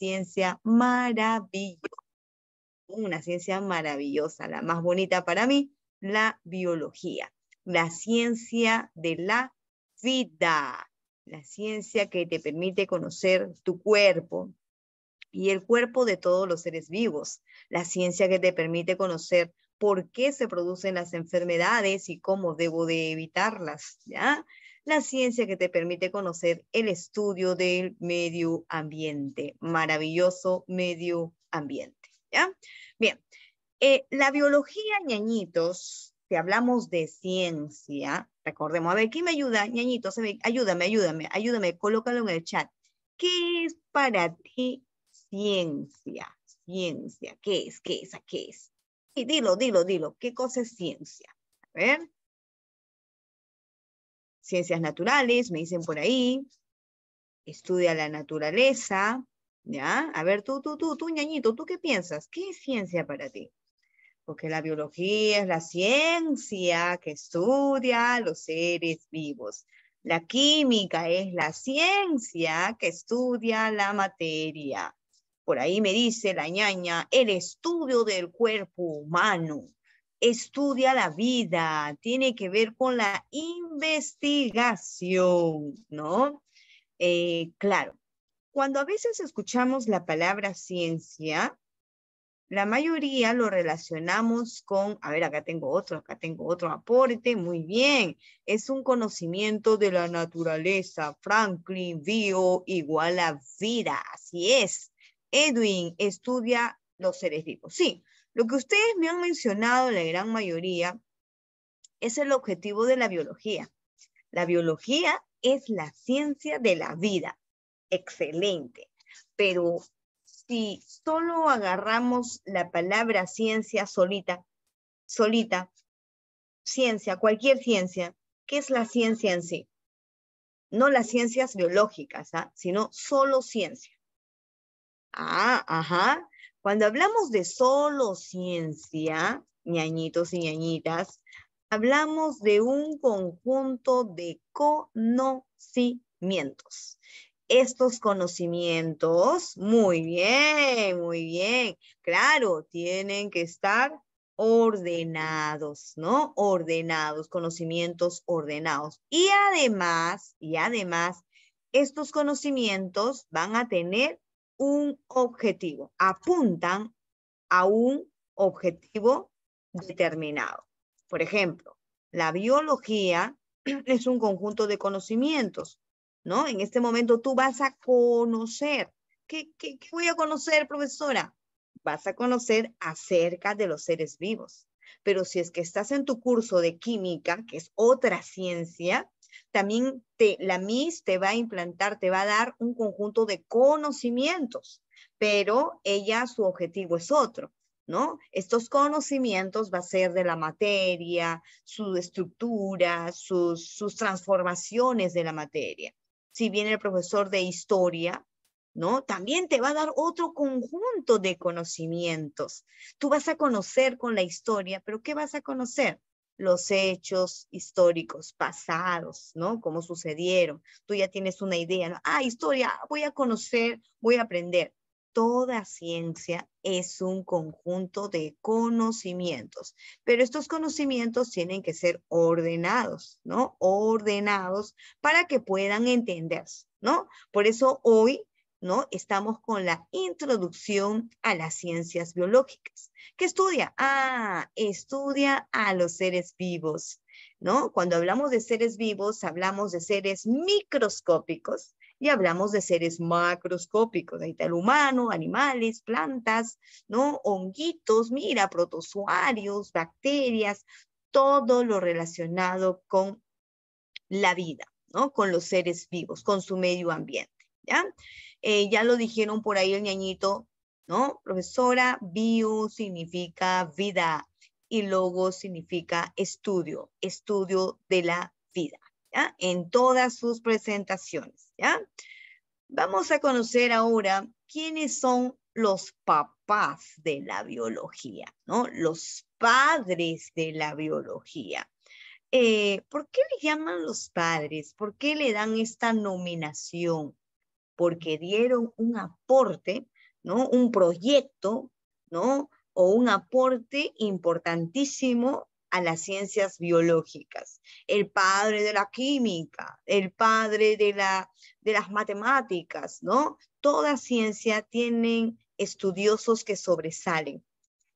ciencia maravillosa, una ciencia maravillosa, la más bonita para mí, la biología, la ciencia de la vida, la ciencia que te permite conocer tu cuerpo y el cuerpo de todos los seres vivos, la ciencia que te permite conocer por qué se producen las enfermedades y cómo debo de evitarlas, ¿ya? la ciencia que te permite conocer el estudio del medio ambiente, maravilloso medio ambiente. ¿ya? Bien, eh, la biología, ñañitos, si hablamos de ciencia, recordemos, a ver, ¿quién me ayuda? ñañitos, ayúdame, ayúdame, ayúdame, colócalo en el chat. ¿Qué es para ti ciencia? Ciencia, ¿qué es? ¿Qué es? ¿Qué es? Y dilo, dilo, dilo, ¿qué cosa es ciencia? A ver ciencias naturales, me dicen por ahí, estudia la naturaleza, ¿ya? A ver, tú, tú, tú, tú, ñañito, ¿tú qué piensas? ¿Qué es ciencia para ti? Porque la biología es la ciencia que estudia los seres vivos. La química es la ciencia que estudia la materia. Por ahí me dice la ñaña, el estudio del cuerpo humano estudia la vida, tiene que ver con la investigación, ¿no? Eh, claro, cuando a veces escuchamos la palabra ciencia, la mayoría lo relacionamos con, a ver, acá tengo otro, acá tengo otro aporte, muy bien, es un conocimiento de la naturaleza, Franklin, bio, igual a vida, así es. Edwin estudia los seres vivos, sí, lo que ustedes me han mencionado, la gran mayoría, es el objetivo de la biología. La biología es la ciencia de la vida. Excelente. Pero si solo agarramos la palabra ciencia solita, solita, ciencia, cualquier ciencia, ¿qué es la ciencia en sí? No las ciencias biológicas, ¿ah? sino solo ciencia. Ah, ajá, cuando hablamos de solo ciencia, ñañitos y ñañitas, hablamos de un conjunto de conocimientos. Estos conocimientos, muy bien, muy bien, claro, tienen que estar ordenados, ¿no? Ordenados, conocimientos ordenados. Y además, y además, estos conocimientos van a tener un objetivo, apuntan a un objetivo determinado. Por ejemplo, la biología es un conjunto de conocimientos, ¿no? En este momento tú vas a conocer. ¿Qué, qué, voy a conocer, profesora? Vas a conocer acerca de los seres vivos. Pero si es que estás en tu curso de química, que es otra ciencia, también la MIS te va a implantar, te va a dar un conjunto de conocimientos, pero ella su objetivo es otro. ¿No? Estos conocimientos va a ser de la materia, su estructura, sus, sus transformaciones de la materia. Si viene el profesor de historia, ¿no? También te va a dar otro conjunto de conocimientos. Tú vas a conocer con la historia, pero ¿qué vas a conocer? los hechos históricos pasados, ¿no? Cómo sucedieron. Tú ya tienes una idea, ¿no? Ah, historia, voy a conocer, voy a aprender. Toda ciencia es un conjunto de conocimientos, pero estos conocimientos tienen que ser ordenados, ¿no? Ordenados para que puedan entenderse, ¿no? Por eso hoy ¿no? Estamos con la introducción a las ciencias biológicas. ¿Qué estudia? Ah, estudia a los seres vivos, ¿no? Cuando hablamos de seres vivos, hablamos de seres microscópicos y hablamos de seres macroscópicos. Ahí está el humano, animales, plantas, ¿no? Honguitos, mira, protozoarios, bacterias, todo lo relacionado con la vida, ¿no? Con los seres vivos, con su medio ambiente. ¿ya? Eh, ya lo dijeron por ahí el ñañito, ¿no? Profesora, bio significa vida y logo significa estudio, estudio de la vida, ¿ya? En todas sus presentaciones, ¿ya? Vamos a conocer ahora quiénes son los papás de la biología, ¿no? Los padres de la biología. Eh, ¿Por qué le llaman los padres? ¿Por qué le dan esta nominación? porque dieron un aporte, ¿no? Un proyecto, ¿no? O un aporte importantísimo a las ciencias biológicas, el padre de la química, el padre de, la, de las matemáticas, ¿no? Toda ciencia tiene estudiosos que sobresalen.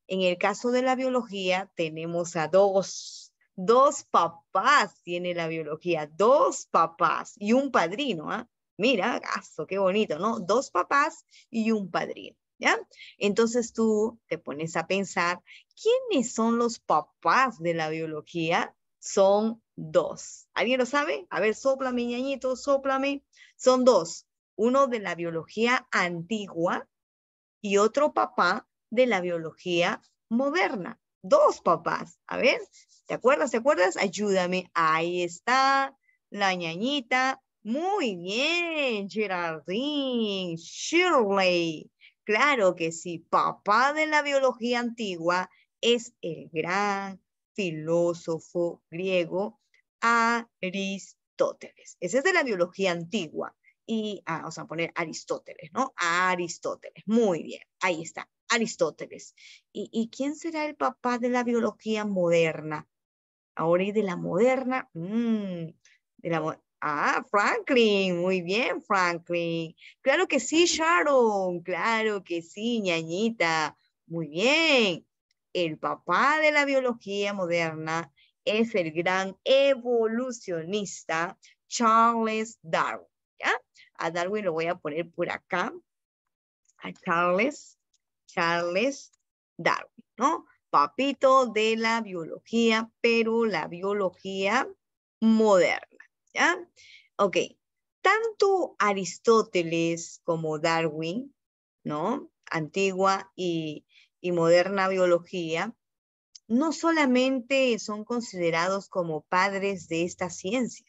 En el caso de la biología tenemos a dos, dos papás tiene la biología, dos papás y un padrino, ¿ah? Mira, gasto, qué bonito, ¿no? Dos papás y un padrino. ¿Ya? Entonces tú te pones a pensar, ¿quiénes son los papás de la biología? Son dos. ¿Alguien lo sabe? A ver, soplame, ñañito, soplame. Son dos. Uno de la biología antigua y otro papá de la biología moderna. Dos papás. A ver, ¿te acuerdas? ¿Te acuerdas? Ayúdame. Ahí está la ñañita muy bien, Gerardín Shirley. Claro que sí, papá de la biología antigua es el gran filósofo griego Aristóteles. Ese es de la biología antigua. Y ah, vamos a poner Aristóteles, ¿no? Aristóteles. Muy bien, ahí está, Aristóteles. ¿Y, quién será el papá de la biología moderna? Ahora y de la moderna, mm, de la, Ah, Franklin, muy bien, Franklin. Claro que sí, Sharon, claro que sí, ñañita. Muy bien. El papá de la biología moderna es el gran evolucionista Charles Darwin. ¿ya? A Darwin lo voy a poner por acá. A Charles, Charles Darwin, ¿no? Papito de la biología, pero la biología moderna. ¿ya? Ok, tanto Aristóteles como Darwin, ¿no? Antigua y, moderna biología, no solamente son considerados como padres de esta ciencia,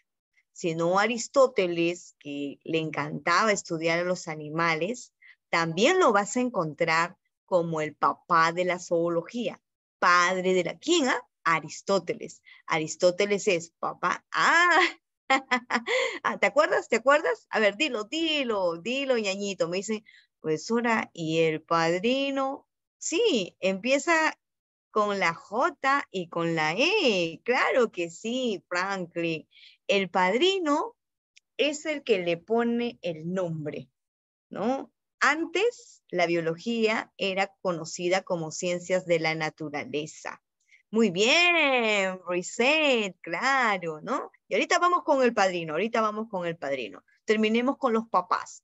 sino Aristóteles, que le encantaba estudiar a los animales, también lo vas a encontrar como el papá de la zoología, padre de la... ¿Quién? Ah? Aristóteles. Aristóteles es papá. Ah, Ah, ¿Te acuerdas? ¿Te acuerdas? A ver, dilo, dilo, dilo, ñañito. Me dice, profesora, ¿y el padrino? Sí, empieza con la J y con la E. Claro que sí, Franklin. El padrino es el que le pone el nombre, ¿no? Antes la biología era conocida como ciencias de la naturaleza. Muy bien, Reset, claro, ¿no? Y ahorita vamos con el padrino, ahorita vamos con el padrino. Terminemos con los papás.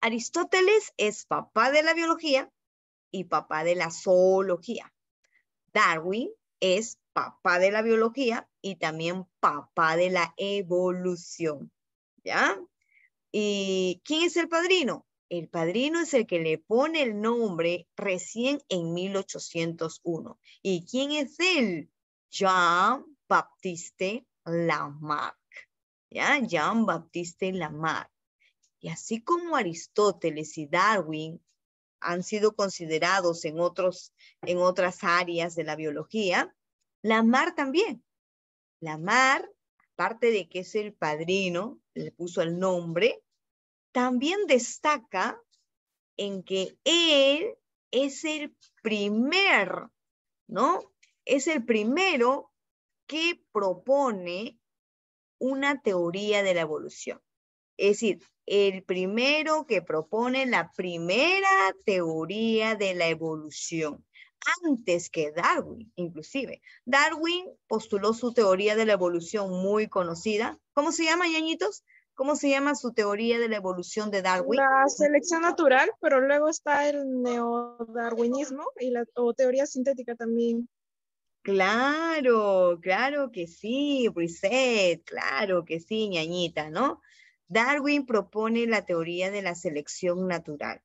Aristóteles es papá de la biología y papá de la zoología. Darwin es papá de la biología y también papá de la evolución. ¿Ya? ¿Y quién es el padrino? El padrino es el que le pone el nombre recién en 1801. ¿Y quién es él? John Baptiste Lamarck. ¿ya? Jean Baptiste Lamarck. Y así como Aristóteles y Darwin han sido considerados en, otros, en otras áreas de la biología, Lamarck también. Lamarck, aparte de que es el padrino, le puso el nombre, también destaca en que él es el primer, ¿no? Es el primero que propone una teoría de la evolución. Es decir, el primero que propone la primera teoría de la evolución, antes que Darwin, inclusive. Darwin postuló su teoría de la evolución muy conocida. ¿Cómo se llama, Yañitos? ¿Cómo se llama su teoría de la evolución de Darwin? La selección natural, pero luego está el neodarwinismo y la o teoría sintética también. Claro, claro que sí, Reset, claro que sí, ñañita, ¿no? Darwin propone la teoría de la selección natural,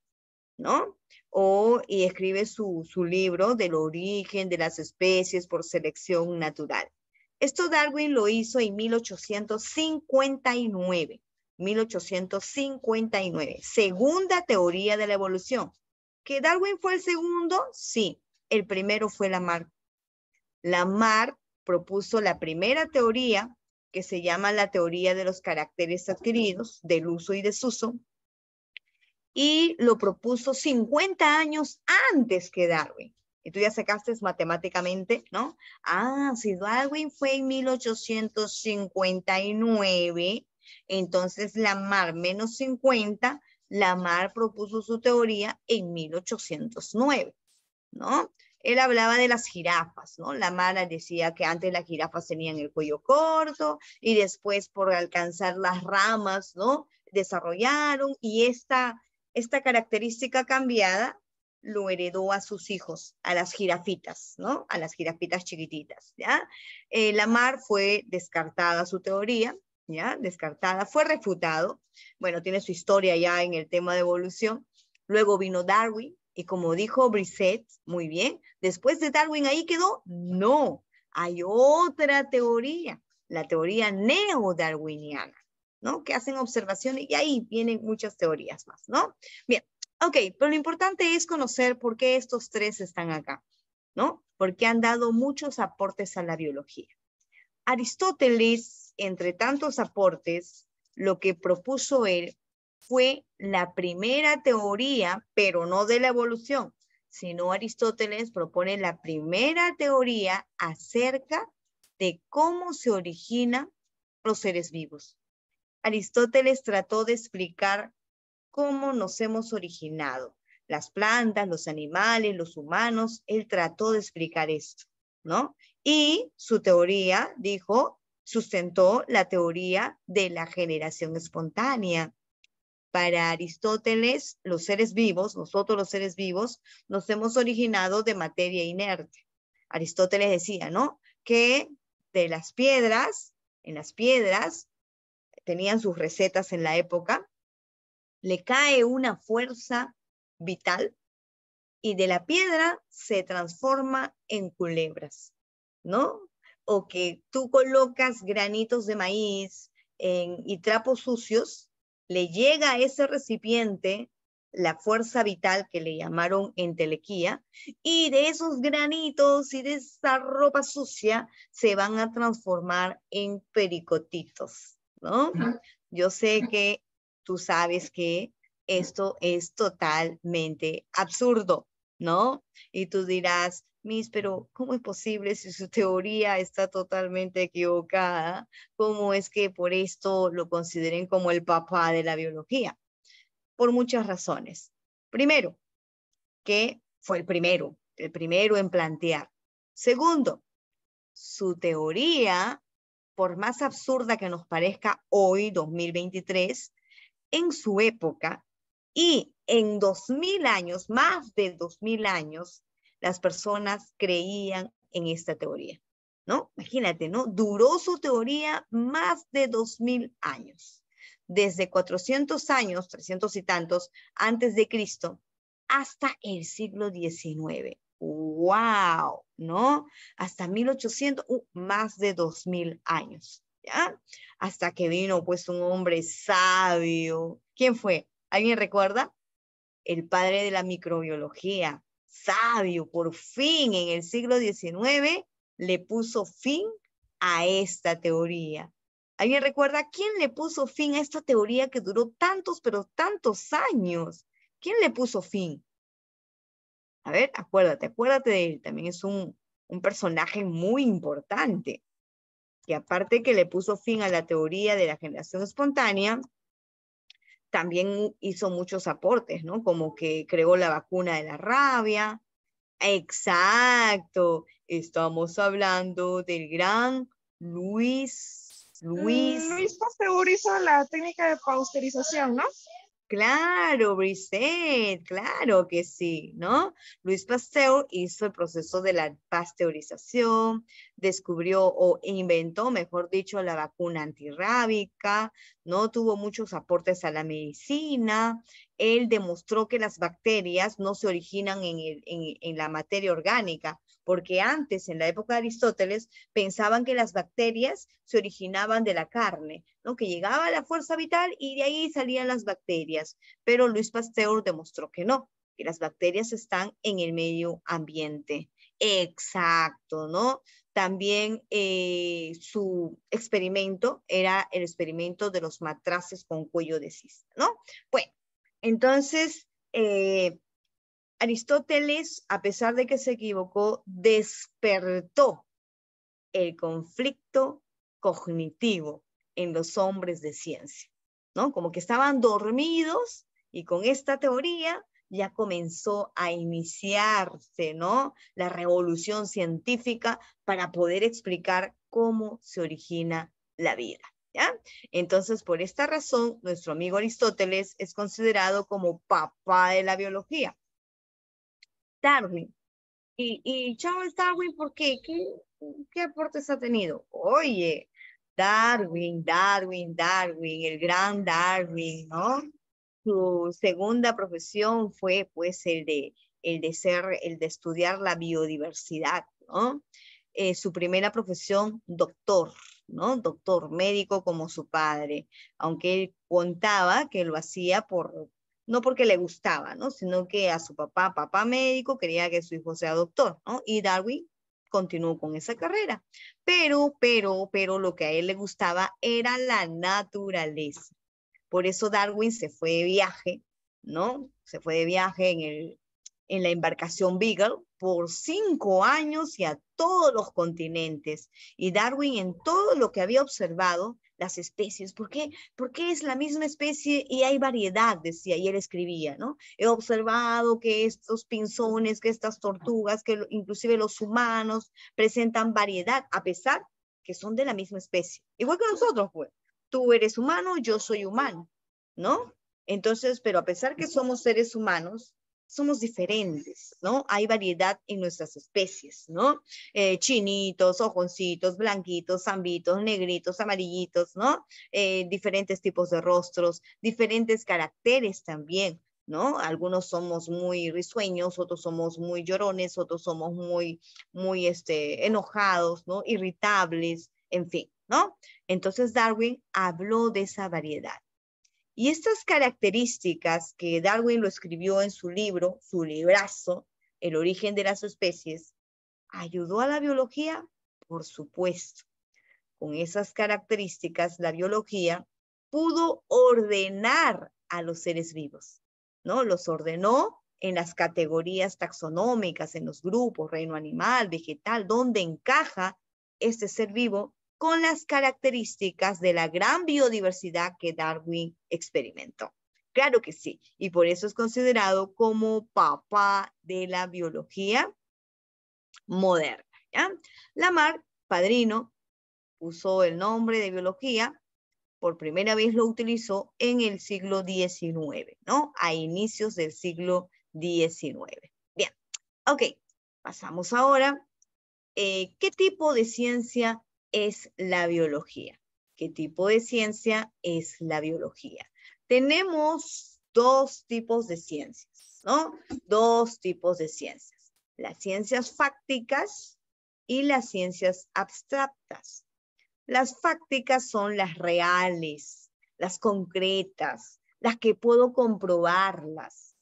¿no? O, y escribe su, su libro del origen de las especies por selección natural. Esto Darwin lo hizo en 1859, 1859, segunda teoría de la evolución. ¿Que Darwin fue el segundo? Sí, el primero fue Lamarck Lamar propuso la primera teoría que se llama la teoría de los caracteres adquiridos, del uso y desuso, y lo propuso 50 años antes que Darwin. Y tú ya sacaste matemáticamente, ¿no? Ah, si Darwin fue en 1859, entonces Lamar menos 50, Lamar propuso su teoría en 1809, ¿no? él hablaba de las jirafas, ¿no? La mala decía que antes las jirafas tenían el cuello corto y después por alcanzar las ramas, ¿no? Desarrollaron y esta, esta característica cambiada lo heredó a sus hijos, a las jirafitas, ¿no? A las jirafitas chiquititas, ¿ya? Eh, la Lamar fue descartada su teoría, ¿ya? Descartada, fue refutado. Bueno, tiene su historia ya en el tema de evolución. Luego vino Darwin, y como dijo Brissett, muy bien, después de Darwin ahí quedó, no, hay otra teoría, la teoría neo-darwiniana, ¿no? Que hacen observaciones y ahí vienen muchas teorías más, ¿no? Bien, ok, pero lo importante es conocer por qué estos tres están acá, ¿no? Porque han dado muchos aportes a la biología. Aristóteles, entre tantos aportes, lo que propuso él fue la primera teoría, pero no de la evolución, sino Aristóteles propone la primera teoría acerca de cómo se originan los seres vivos. Aristóteles trató de explicar cómo nos hemos originado, las plantas, los animales, los humanos, él trató de explicar esto, ¿no? Y su teoría, dijo, sustentó la teoría de la generación espontánea, para Aristóteles, los seres vivos, nosotros los seres vivos, nos hemos originado de materia inerte. Aristóteles decía, ¿no? Que de las piedras, en las piedras, tenían sus recetas en la época, le cae una fuerza vital y de la piedra se transforma en culebras, ¿no? O que tú colocas granitos de maíz en, y trapos sucios le llega a ese recipiente la fuerza vital que le llamaron entelequía, y de esos granitos y de esa ropa sucia se van a transformar en pericotitos, ¿no? Yo sé que tú sabes que esto es totalmente absurdo, ¿no? Y tú dirás, Miss, pero ¿cómo es posible si su teoría está totalmente equivocada? ¿Cómo es que por esto lo consideren como el papá de la biología? Por muchas razones. Primero, que fue el primero, el primero en plantear. Segundo, su teoría, por más absurda que nos parezca hoy, 2023, en su época y en 2000 años, más de 2000 años, las personas creían en esta teoría, ¿no? Imagínate, ¿no? Duró su teoría más de dos mil años, desde 400 años, 300 y tantos antes de Cristo, hasta el siglo XIX. ¡Wow! ¿No? Hasta 1800, uh, más de dos mil años, ¿ya? Hasta que vino pues un hombre sabio. ¿Quién fue? ¿Alguien recuerda? El padre de la microbiología, sabio, por fin en el siglo XIX, le puso fin a esta teoría. ¿Alguien recuerda quién le puso fin a esta teoría que duró tantos, pero tantos años? ¿Quién le puso fin? A ver, acuérdate, acuérdate de él. También es un, un personaje muy importante. Y aparte que le puso fin a la teoría de la generación espontánea, también hizo muchos aportes, ¿no? Como que creó la vacuna de la rabia. Exacto, estamos hablando del gran Luis. Luis. Mm, Luis hizo la técnica de pasteurización, ¿no? Claro, Brisset, claro que sí, ¿no? Luis Pasteur hizo el proceso de la pasteurización, descubrió o inventó, mejor dicho, la vacuna antirrábica, ¿no? Tuvo muchos aportes a la medicina. Él demostró que las bacterias no se originan en la materia orgánica, porque antes, en la época de Aristóteles, pensaban que las bacterias se originaban de la carne, ¿no? que llegaba la fuerza vital y de ahí salían las bacterias, pero Luis Pasteur demostró que no, que las bacterias están en el medio ambiente. Exacto, ¿no? También eh, su experimento era el experimento de los matraces con cuello de cisne, ¿no? Bueno, entonces, eh, Aristóteles, a pesar de que se equivocó, despertó el conflicto cognitivo en los hombres de ciencia, ¿no? Como que estaban dormidos y con esta teoría ya comenzó a iniciarse, ¿no? La revolución científica para poder explicar cómo se origina la vida. ¿Ya? Entonces, por esta razón, nuestro amigo Aristóteles es considerado como papá de la biología. Darwin. Y, y Charles Darwin, ¿por qué? ¿Qué, qué aportes ha tenido? Oye, Darwin, Darwin, Darwin, el gran Darwin, ¿no? Su segunda profesión fue pues el de, el de ser, el de estudiar la biodiversidad, ¿no? Eh, su primera profesión, doctor, ¿no? Doctor médico como su padre, aunque él contaba que lo hacía por, no porque le gustaba, ¿no? Sino que a su papá, papá médico, quería que su hijo sea doctor, ¿no? Y Darwin continuó con esa carrera. Pero, pero, pero lo que a él le gustaba era la naturaleza. Por eso Darwin se fue de viaje, ¿no? Se fue de viaje en, el, en la embarcación Beagle por cinco años y a todos los continentes. Y Darwin en todo lo que había observado las especies, ¿por qué? es la misma especie y hay variedad? Decía, y él escribía, ¿no? He observado que estos pinzones, que estas tortugas, que inclusive los humanos presentan variedad, a pesar que son de la misma especie. Igual que nosotros, pues. Tú eres humano, yo soy humano, ¿no? Entonces, pero a pesar que somos seres humanos, somos diferentes, ¿no? Hay variedad en nuestras especies, ¿no? Eh, chinitos, ojoncitos, blanquitos, zambitos, negritos, amarillitos, ¿no? Eh, diferentes tipos de rostros, diferentes caracteres también, ¿no? Algunos somos muy risueños, otros somos muy llorones, otros somos muy, muy este, enojados, ¿no? Irritables, en fin, ¿no? Entonces Darwin habló de esa variedad. Y estas características que Darwin lo escribió en su libro, su librazo, El origen de las especies, ayudó a la biología, por supuesto. Con esas características, la biología pudo ordenar a los seres vivos, ¿no? Los ordenó en las categorías taxonómicas, en los grupos, reino animal, vegetal, donde encaja este ser vivo con las características de la gran biodiversidad que Darwin experimentó. Claro que sí, y por eso es considerado como papá de la biología moderna. Lamar padrino, usó el nombre de biología, por primera vez lo utilizó en el siglo XIX, ¿no? A inicios del siglo XIX. Bien, ok, pasamos ahora. Eh, ¿Qué tipo de ciencia es la biología. ¿Qué tipo de ciencia es la biología? Tenemos dos tipos de ciencias, ¿no? Dos tipos de ciencias. Las ciencias fácticas y las ciencias abstractas. Las fácticas son las reales, las concretas, las que puedo comprobarlas.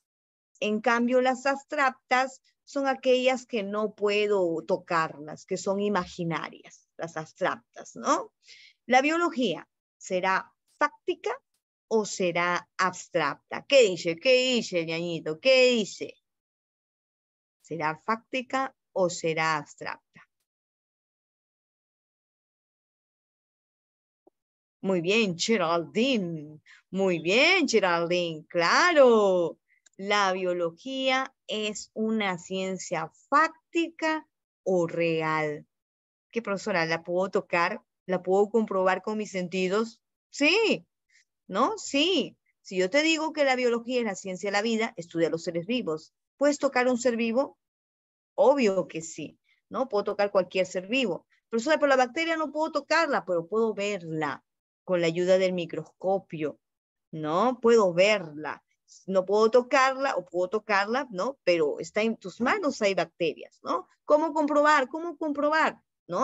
En cambio, las abstractas son aquellas que no puedo tocarlas, que son imaginarias abstractas, ¿no? La biología, ¿será fáctica o será abstracta? ¿Qué dice? ¿Qué dice, ñañito? ¿Qué dice? ¿Será fáctica o será abstracta? Muy bien, Geraldine. Muy bien, Geraldine. Claro, la biología es una ciencia fáctica o real. ¿Qué, profesora, ¿la puedo tocar? ¿La puedo comprobar con mis sentidos? Sí, ¿no? Sí. Si yo te digo que la biología es la ciencia de la vida, estudia los seres vivos. ¿Puedes tocar un ser vivo? Obvio que sí, ¿no? Puedo tocar cualquier ser vivo. Profesora, pero la bacteria no puedo tocarla, pero puedo verla con la ayuda del microscopio, ¿no? Puedo verla. No puedo tocarla o puedo tocarla, ¿no? Pero está en tus manos, hay bacterias, ¿no? ¿Cómo comprobar? ¿Cómo comprobar?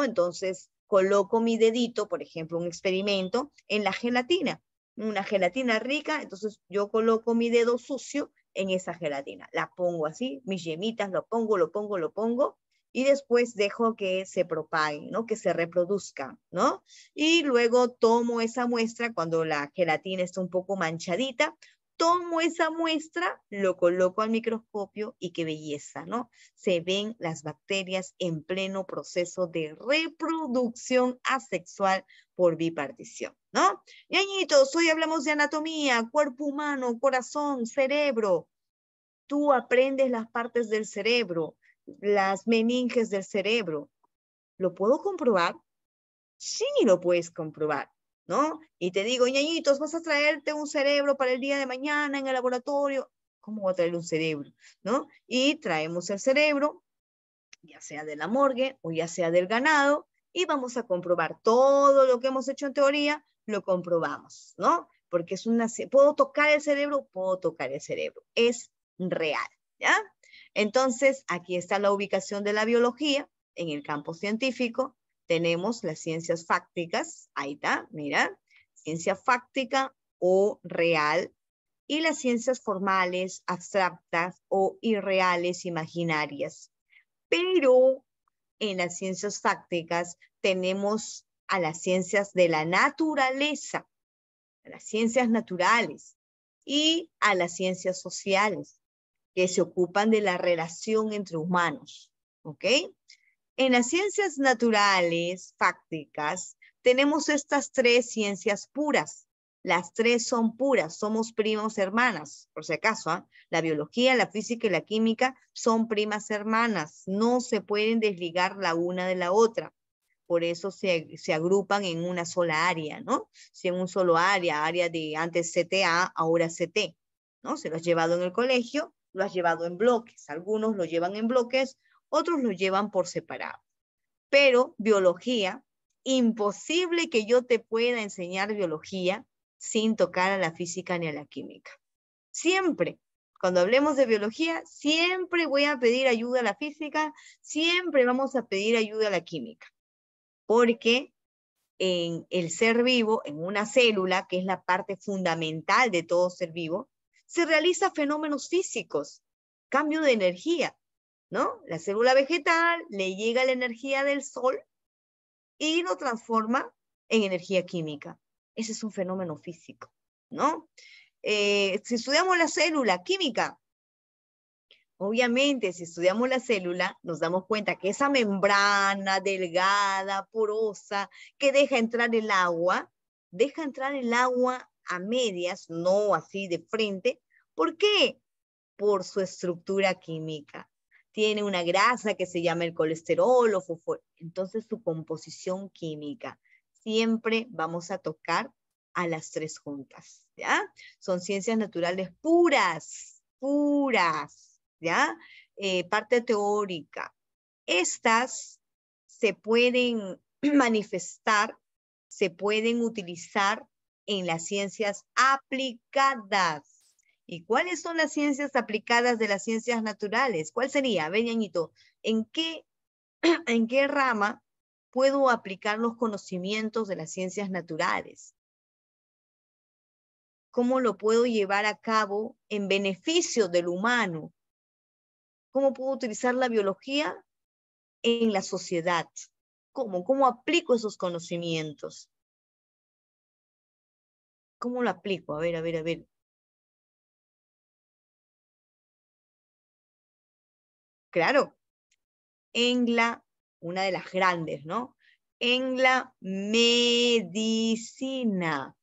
Entonces coloco mi dedito, por ejemplo, un experimento, en la gelatina, una gelatina rica, entonces yo coloco mi dedo sucio en esa gelatina, la pongo así, mis yemitas, lo pongo, lo pongo, lo pongo, y después dejo que se propague, ¿no? Que se reproduzca, ¿no? Y luego tomo esa muestra cuando la gelatina está un poco manchadita, tomo esa muestra, lo coloco al microscopio y qué belleza, ¿no? Se ven las bacterias en pleno proceso de reproducción asexual por bipartición, ¿no? Yañitos, hoy hablamos de anatomía, cuerpo humano, corazón, cerebro. Tú aprendes las partes del cerebro, las meninges del cerebro. ¿Lo puedo comprobar? Sí, lo puedes comprobar. ¿no? Y te digo, ñañitos, vas a traerte un cerebro para el día de mañana en el laboratorio. ¿Cómo voy a traer un cerebro? ¿No? Y traemos el cerebro, ya sea de la morgue o ya sea del ganado, y vamos a comprobar todo lo que hemos hecho en teoría, lo comprobamos, ¿no? Porque es una, puedo tocar el cerebro, puedo tocar el cerebro, es real, ¿ya? Entonces, aquí está la ubicación de la biología en el campo científico, tenemos las ciencias fácticas, ahí está, mira, ciencia fáctica o real, y las ciencias formales, abstractas o irreales, imaginarias. Pero en las ciencias fácticas tenemos a las ciencias de la naturaleza, a las ciencias naturales y a las ciencias sociales, que se ocupan de la relación entre humanos. ¿Ok? En las ciencias naturales, fácticas, tenemos estas tres ciencias puras. Las tres son puras, somos primos hermanas, por si acaso. ¿ah? La biología, la física y la química son primas hermanas, no se pueden desligar la una de la otra. Por eso se, se agrupan en una sola área, ¿no? Si en un solo área, área de antes CTA, ahora CT, ¿no? Se lo has llevado en el colegio, lo has llevado en bloques. Algunos lo llevan en bloques, otros lo llevan por separado. Pero biología, imposible que yo te pueda enseñar biología sin tocar a la física ni a la química. Siempre, cuando hablemos de biología, siempre voy a pedir ayuda a la física, siempre vamos a pedir ayuda a la química, porque en el ser vivo, en una célula, que es la parte fundamental de todo ser vivo, se realizan fenómenos físicos, cambio de energía, ¿no? La célula vegetal le llega la energía del sol y lo transforma en energía química. Ese es un fenómeno físico, ¿no? Eh, si estudiamos la célula química, obviamente si estudiamos la célula, nos damos cuenta que esa membrana delgada, porosa, que deja entrar el agua, deja entrar el agua a medias, no así de frente. ¿Por qué? Por su estructura química tiene una grasa que se llama el colesterol o Entonces su composición química. Siempre vamos a tocar a las tres juntas, ¿ya? Son ciencias naturales puras, puras, ¿ya? Eh, parte teórica. Estas se pueden manifestar, se pueden utilizar en las ciencias aplicadas ¿Y cuáles son las ciencias aplicadas de las ciencias naturales? ¿Cuál sería, Beñañito? ¿En qué, ¿En qué rama puedo aplicar los conocimientos de las ciencias naturales? ¿Cómo lo puedo llevar a cabo en beneficio del humano? ¿Cómo puedo utilizar la biología en la sociedad? ¿Cómo? ¿Cómo aplico esos conocimientos? ¿Cómo lo aplico? A ver, a ver, a ver. claro, la, una de las grandes, ¿no? En la medicina,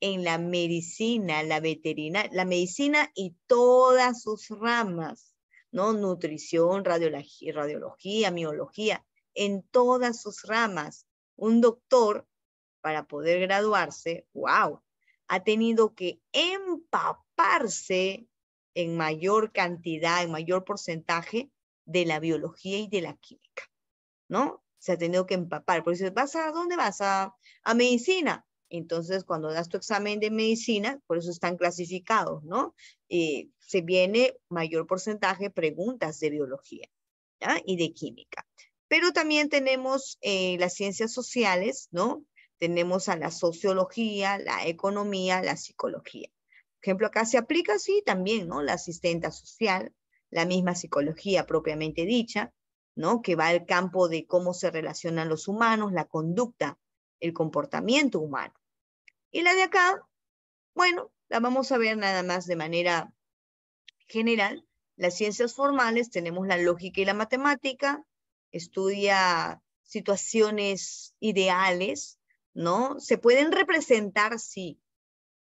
en la medicina, la veterinaria, la medicina y todas sus ramas, ¿no? Nutrición, radiología, radiología, miología, en todas sus ramas. Un doctor, para poder graduarse, wow, ha tenido que empaparse en mayor cantidad, en mayor porcentaje, de la biología y de la química, ¿no? Se ha tenido que empapar. Por eso, ¿vas a dónde vas? A, medicina. Entonces, cuando das tu examen de medicina, por eso están clasificados, ¿no? se viene mayor porcentaje preguntas de biología y de química. Pero también tenemos eh, las ciencias sociales, ¿no? Tenemos a la sociología, la economía, la psicología. Por ejemplo, acá se aplica, sí, también, ¿no? La asistenta social, la misma psicología propiamente dicha, ¿no? que va al campo de cómo se relacionan los humanos, la conducta, el comportamiento humano. Y la de acá, bueno, la vamos a ver nada más de manera general. Las ciencias formales tenemos la lógica y la matemática, estudia situaciones ideales, ¿no? Se pueden representar, sí,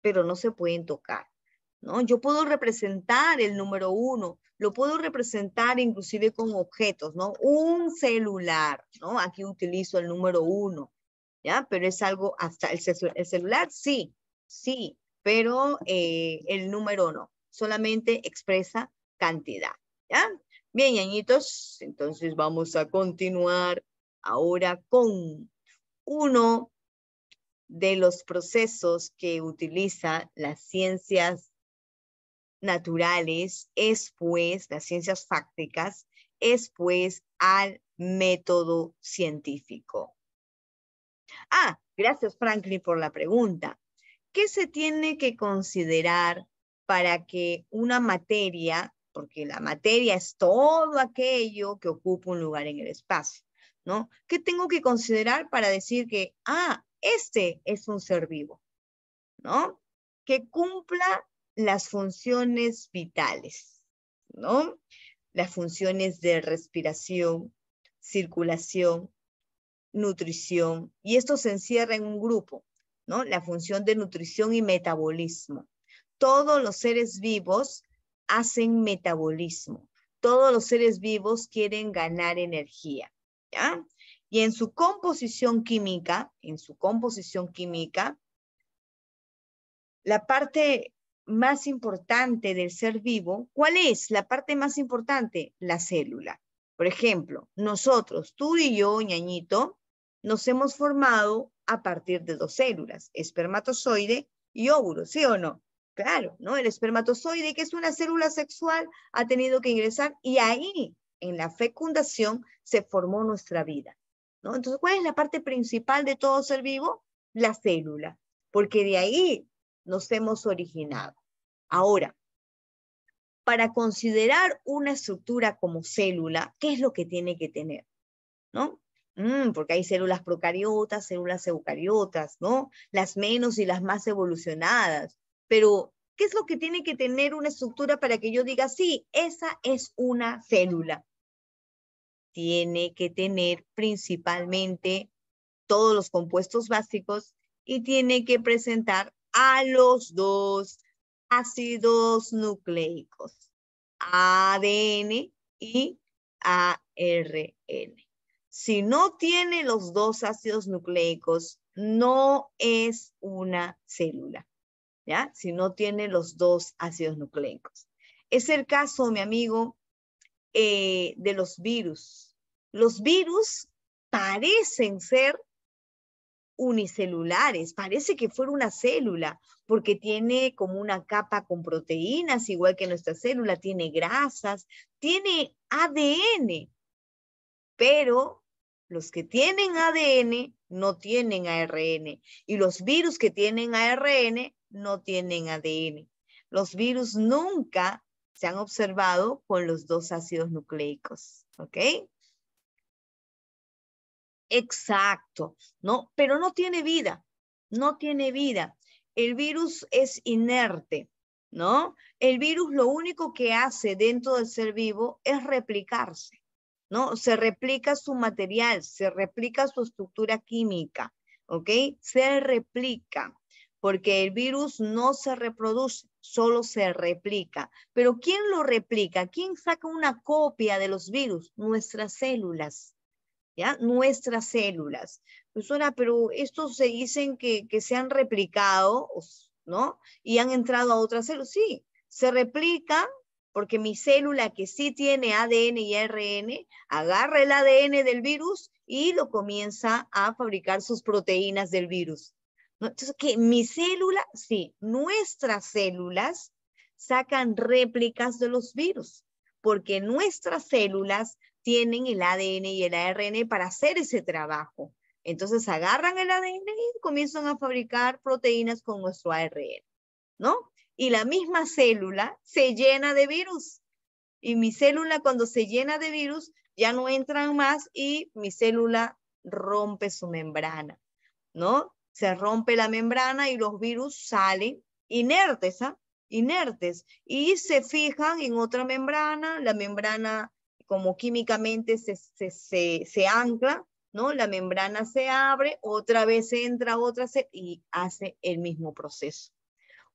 pero no se pueden tocar. Yo puedo representar el número uno, lo puedo representar inclusive con objetos, ¿no? Un celular, ¿no? Aquí utilizo el número uno, ¿ya? Pero es algo hasta el, celular, sí, sí, pero eh, el número no, solamente expresa cantidad, ¿ya? Bien, añitos, entonces vamos a continuar ahora con uno de los procesos que utiliza las ciencias naturales es pues las ciencias fácticas, es pues al método científico. Ah, gracias Franklin por la pregunta. ¿Qué se tiene que considerar para que una materia, porque la materia es todo aquello que ocupa un lugar en el espacio, ¿no? ¿Qué tengo que considerar para decir que, ah, este es un ser vivo, ¿no? Que cumpla las funciones vitales, ¿no? Las funciones de respiración, circulación, nutrición, y esto se encierra en un grupo, ¿no? La función de nutrición y metabolismo. Todos los seres vivos hacen metabolismo. Todos los seres vivos quieren ganar energía, ¿ya? Y en su composición química, en su composición química, la parte más importante del ser vivo, ¿cuál es la parte más importante? La célula. Por ejemplo, nosotros, tú y yo, ñañito, nos hemos formado a partir de dos células, espermatozoide y óvulo, ¿sí o no? Claro, ¿no? El espermatozoide, que es una célula sexual, ha tenido que ingresar y ahí, en la fecundación, se formó nuestra vida, ¿no? Entonces, ¿cuál es la parte principal de todo ser vivo? La célula, porque de ahí nos hemos originado. Ahora, para considerar una estructura como célula, ¿qué es lo que tiene que tener? ¿No? Mm, porque hay células procariotas, células eucariotas, ¿no? Las menos y las más evolucionadas. Pero, ¿qué es lo que tiene que tener una estructura para que yo diga, sí, esa es una célula? Tiene que tener principalmente todos los compuestos básicos y tiene que presentar a los dos ácidos nucleicos, ADN y ARN. Si no tiene los dos ácidos nucleicos, no es una célula, ¿ya? Si no tiene los dos ácidos nucleicos. Es el caso, mi amigo, eh, de los virus. Los virus parecen ser unicelulares, parece que fuera una célula, porque tiene como una capa con proteínas, igual que nuestra célula, tiene grasas, tiene ADN, pero los que tienen ADN no tienen ARN y los virus que tienen ARN no tienen ADN. Los virus nunca se han observado con los dos ácidos nucleicos, ¿ok? Exacto, ¿no? Pero no tiene vida, no tiene vida. El virus es inerte, ¿no? El virus lo único que hace dentro del ser vivo es replicarse, ¿no? Se replica su material, se replica su estructura química, ¿ok? Se replica, porque el virus no se reproduce, solo se replica. Pero ¿quién lo replica? ¿Quién saca una copia de los virus? Nuestras células. Nuestras células. pero estos se dicen que, se han replicado, ¿no? Y han entrado a otras células. Sí, se replican porque mi célula que sí tiene ADN y ARN agarra el ADN del virus y lo comienza a fabricar sus proteínas del virus. Entonces, que mi célula, sí, nuestras células sacan réplicas de los virus, porque nuestras células tienen el ADN y el ARN para hacer ese trabajo. Entonces agarran el ADN y comienzan a fabricar proteínas con nuestro ARN, ¿no? Y la misma célula se llena de virus. Y mi célula cuando se llena de virus ya no entran más y mi célula rompe su membrana, ¿no? Se rompe la membrana y los virus salen inertes, ¿ah? Inertes. Y se fijan en otra membrana, la membrana como químicamente se, ancla, ¿no? La membrana se abre, otra vez entra otra se, y hace el mismo proceso.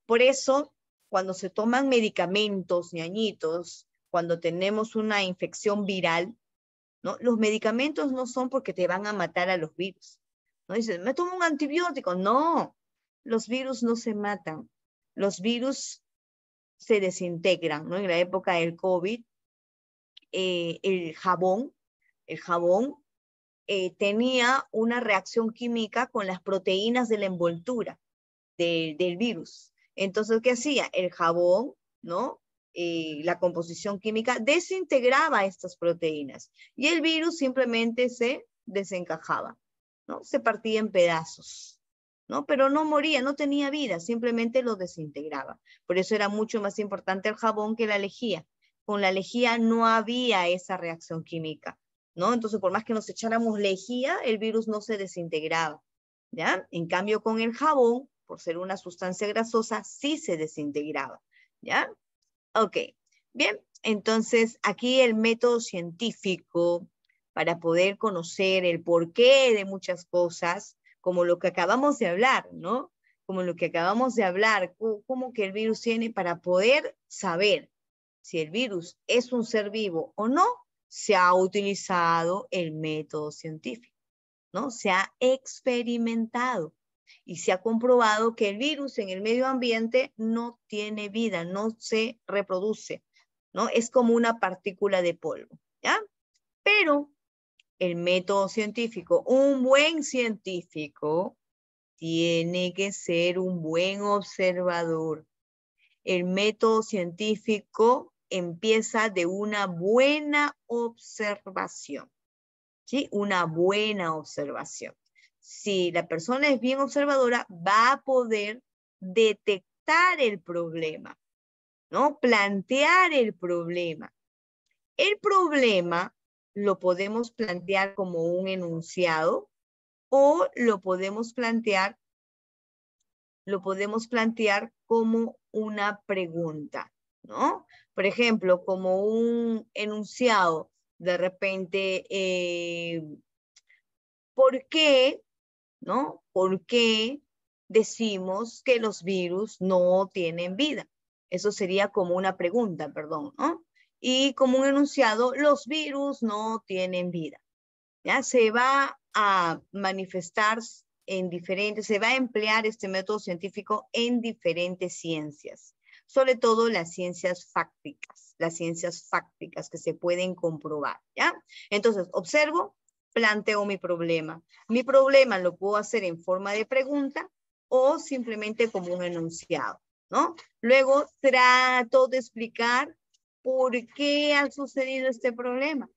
Por eso, cuando se toman medicamentos, ñañitos, cuando tenemos una infección viral, ¿no? Los medicamentos no son porque te van a matar a los virus. No dices, me tomo un antibiótico. No, los virus no se matan. Los virus se desintegran, ¿no? En la época del COVID, eh, el jabón, el jabón eh, tenía una reacción química con las proteínas de la envoltura del virus. Entonces, ¿qué hacía? El jabón, ¿no? Eh, la composición química desintegraba estas proteínas y el virus simplemente se desencajaba, ¿no? Se partía en pedazos, ¿no? Pero no moría, no tenía vida, simplemente lo desintegraba. Por eso era mucho más importante el jabón que la lejía, con la lejía no había esa reacción química, ¿no? Entonces, por más que nos echáramos lejía, el virus no se desintegraba, ¿ya? En cambio, con el jabón, por ser una sustancia grasosa, sí se desintegraba, ¿ya? Ok, bien, entonces aquí el método científico para poder conocer el porqué de muchas cosas, como lo que acabamos de hablar, ¿no? Como lo que acabamos de hablar, cómo que el virus tiene para poder saber si el virus es un ser vivo o no, se ha utilizado el método científico, ¿no? Se ha experimentado y se ha comprobado que el virus en el medio ambiente no tiene vida, no se reproduce, ¿no? Es como una partícula de polvo, ¿ya? Pero el método científico, un buen científico tiene que ser un buen observador. El método científico empieza de una buena observación. ¿sí? Una buena observación. Si la persona es bien observadora, va a poder detectar el problema, ¿no? Plantear el problema. El problema lo podemos plantear como un enunciado o lo podemos plantear lo podemos plantear como una pregunta, ¿no? por ejemplo, como un enunciado de repente, eh, ¿por qué, no? ¿Por qué decimos que los virus no tienen vida? Eso sería como una pregunta, perdón, ¿no? Y como un enunciado, los virus no tienen vida. ¿Ya? Se va a manifestar en diferentes, se va a emplear este método científico en diferentes ciencias sobre todo las ciencias fácticas, las ciencias fácticas que se pueden comprobar, ¿ya? Entonces, observo, planteo mi problema. Mi problema lo puedo hacer en forma de pregunta o simplemente como un enunciado, ¿no? Luego trato de explicar por qué ha sucedido este problema,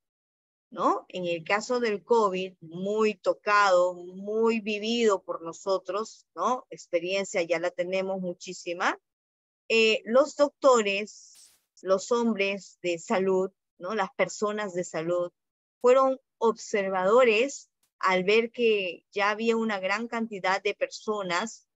¿no? En el caso del COVID, muy tocado, muy vivido por nosotros, ¿no? Experiencia ya la tenemos muchísima, eh, los doctores, los hombres de salud, ¿no? las personas de salud, fueron observadores al ver que ya había una gran cantidad de personas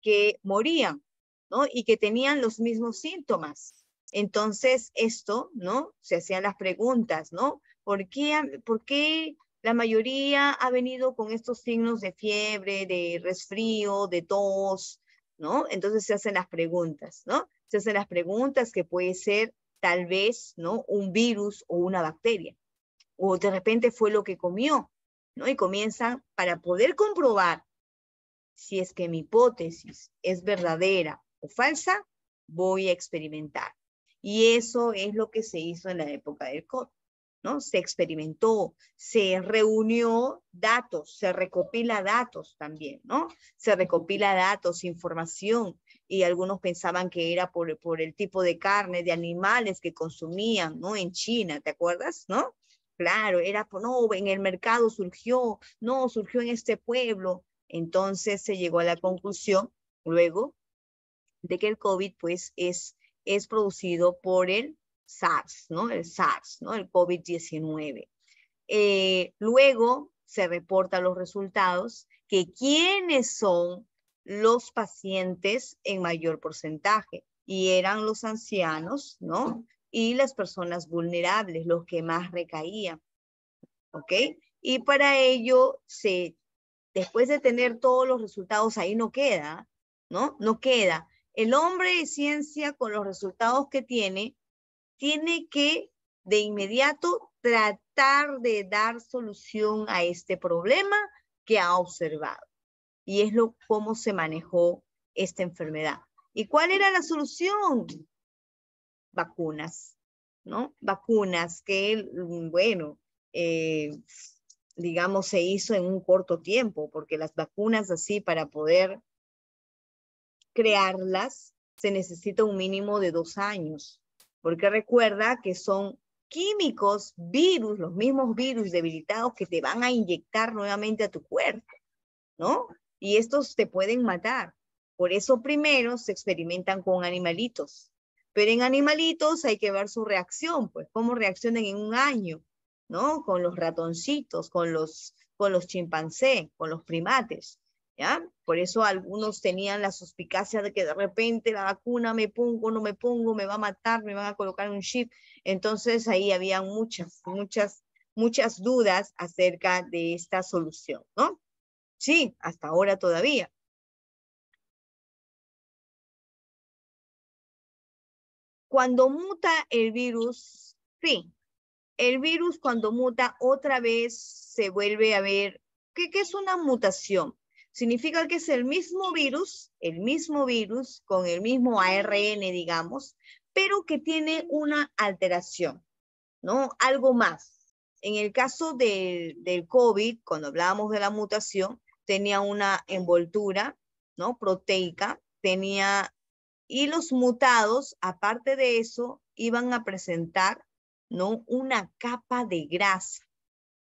que morían ¿no? y que tenían los mismos síntomas. Entonces, esto, ¿no? Se hacían las preguntas, ¿no? ¿Por qué, ¿Por qué la mayoría ha venido con estos signos de fiebre, de resfrío, de tos, entonces se hacen las preguntas, Se hacen las preguntas que puede ser tal vez, ¿no? Un virus o una bacteria. O de repente fue lo que comió, ¿no? Y comienzan para poder comprobar si es que mi hipótesis es verdadera o falsa, voy a experimentar. Y eso es lo que se hizo en la época del COVID. ¿no? Se experimentó, se reunió datos, se recopila datos también, ¿no? Se recopila datos, información, y algunos pensaban que era por, por el tipo de carne, de animales que consumían, ¿no? En China, ¿te acuerdas, no? Claro, era, no, en el mercado surgió, no, surgió en este pueblo. Entonces se llegó a la conclusión, luego, de que el COVID, pues, es, es producido por el SARS, ¿no? El SARS, ¿no? El COVID-19. Eh, luego se reportan los resultados que quiénes son los pacientes en mayor porcentaje y eran los ancianos, ¿no? Y las personas vulnerables, los que más recaían, ¿ok? Y para ello, se, después de tener todos los resultados, ahí no queda, ¿no? No queda. El hombre de ciencia con los resultados que tiene tiene que de inmediato tratar de dar solución a este problema que ha observado. Y es lo cómo se manejó esta enfermedad. ¿Y cuál era la solución? Vacunas, ¿no? Vacunas que, mm, bueno, eh, digamos, se hizo en un corto tiempo, porque las vacunas así para poder crearlas se necesita un mínimo de dos años porque recuerda que son químicos, virus, los mismos virus debilitados que te van a inyectar nuevamente a tu cuerpo, ¿no? Y estos te pueden matar. Por eso primero se experimentan con animalitos. Pero en animalitos hay que ver su reacción, pues cómo reaccionan en un año, ¿no? Con los ratoncitos, con los, con los chimpancés, con los primates, ¿ya? Por eso algunos tenían la suspicacia de que de repente la vacuna me pongo, no me pongo, me va a matar, me van a colocar un chip. Entonces ahí había muchas, muchas, muchas dudas acerca de esta solución, ¿no? Sí, hasta ahora todavía. Cuando muta el virus, sí, el virus cuando muta otra vez se vuelve a ver, ¿qué, qué es una mutación? Significa que es el mismo virus, el mismo virus con el mismo ARN, digamos, pero que tiene una alteración, ¿no? Algo más. En el caso del, del COVID, cuando hablábamos de la mutación, tenía una envoltura, ¿no? Proteica, tenía... Y los mutados, aparte de eso, iban a presentar, ¿no? Una capa de grasa,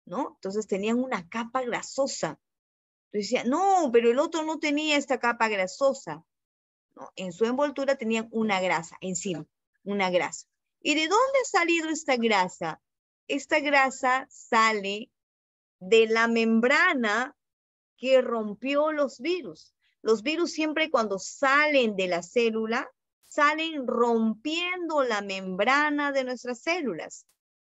¿no? Entonces tenían una capa grasosa decía, no, pero el otro no tenía esta capa grasosa. En su envoltura tenían una grasa encima, una grasa. ¿Y de dónde ha salido esta grasa? Esta grasa sale de la membrana que rompió los virus. Los virus siempre cuando salen de la célula, salen rompiendo la membrana de nuestras células.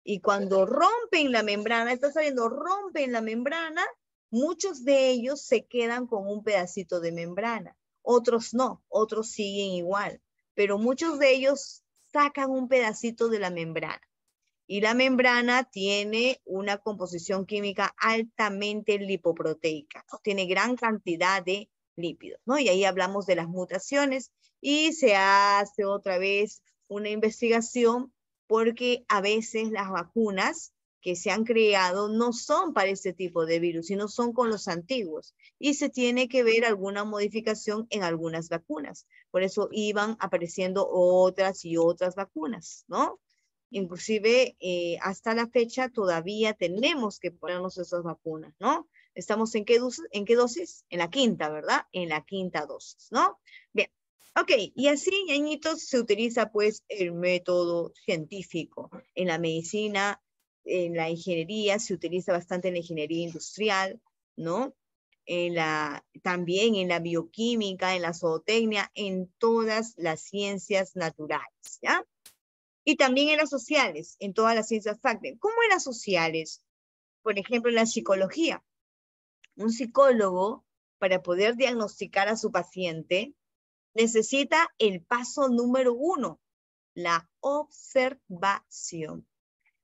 Y cuando rompen la membrana, está saliendo, rompen la membrana, Muchos de ellos se quedan con un pedacito de membrana, otros no, otros siguen igual, pero muchos de ellos sacan un pedacito de la membrana. Y la membrana tiene una composición química altamente lipoproteica, tiene gran cantidad de lípidos, ¿no? Y ahí hablamos de las mutaciones y se hace otra vez una investigación porque a veces las vacunas que se han creado no son para este tipo de virus, sino son con los antiguos. Y se tiene que ver alguna modificación en algunas vacunas. Por eso iban apareciendo otras y otras vacunas, ¿no? Inclusive eh, hasta la fecha todavía tenemos que ponernos esas vacunas, ¿no? Estamos en qué, en qué dosis? En la quinta, ¿verdad? En la quinta dosis, ¿no? Bien, Ok, y así, añitos se utiliza pues el método científico en la medicina en la ingeniería, se utiliza bastante en la ingeniería industrial, ¿no? En la, también en la bioquímica, en la zootecnia, en todas las ciencias naturales, ¿ya? Y también en las sociales, en todas las ciencias fácticas. ¿Cómo en las sociales? Por ejemplo, en la psicología. Un psicólogo, para poder diagnosticar a su paciente, necesita el paso número uno, la observación.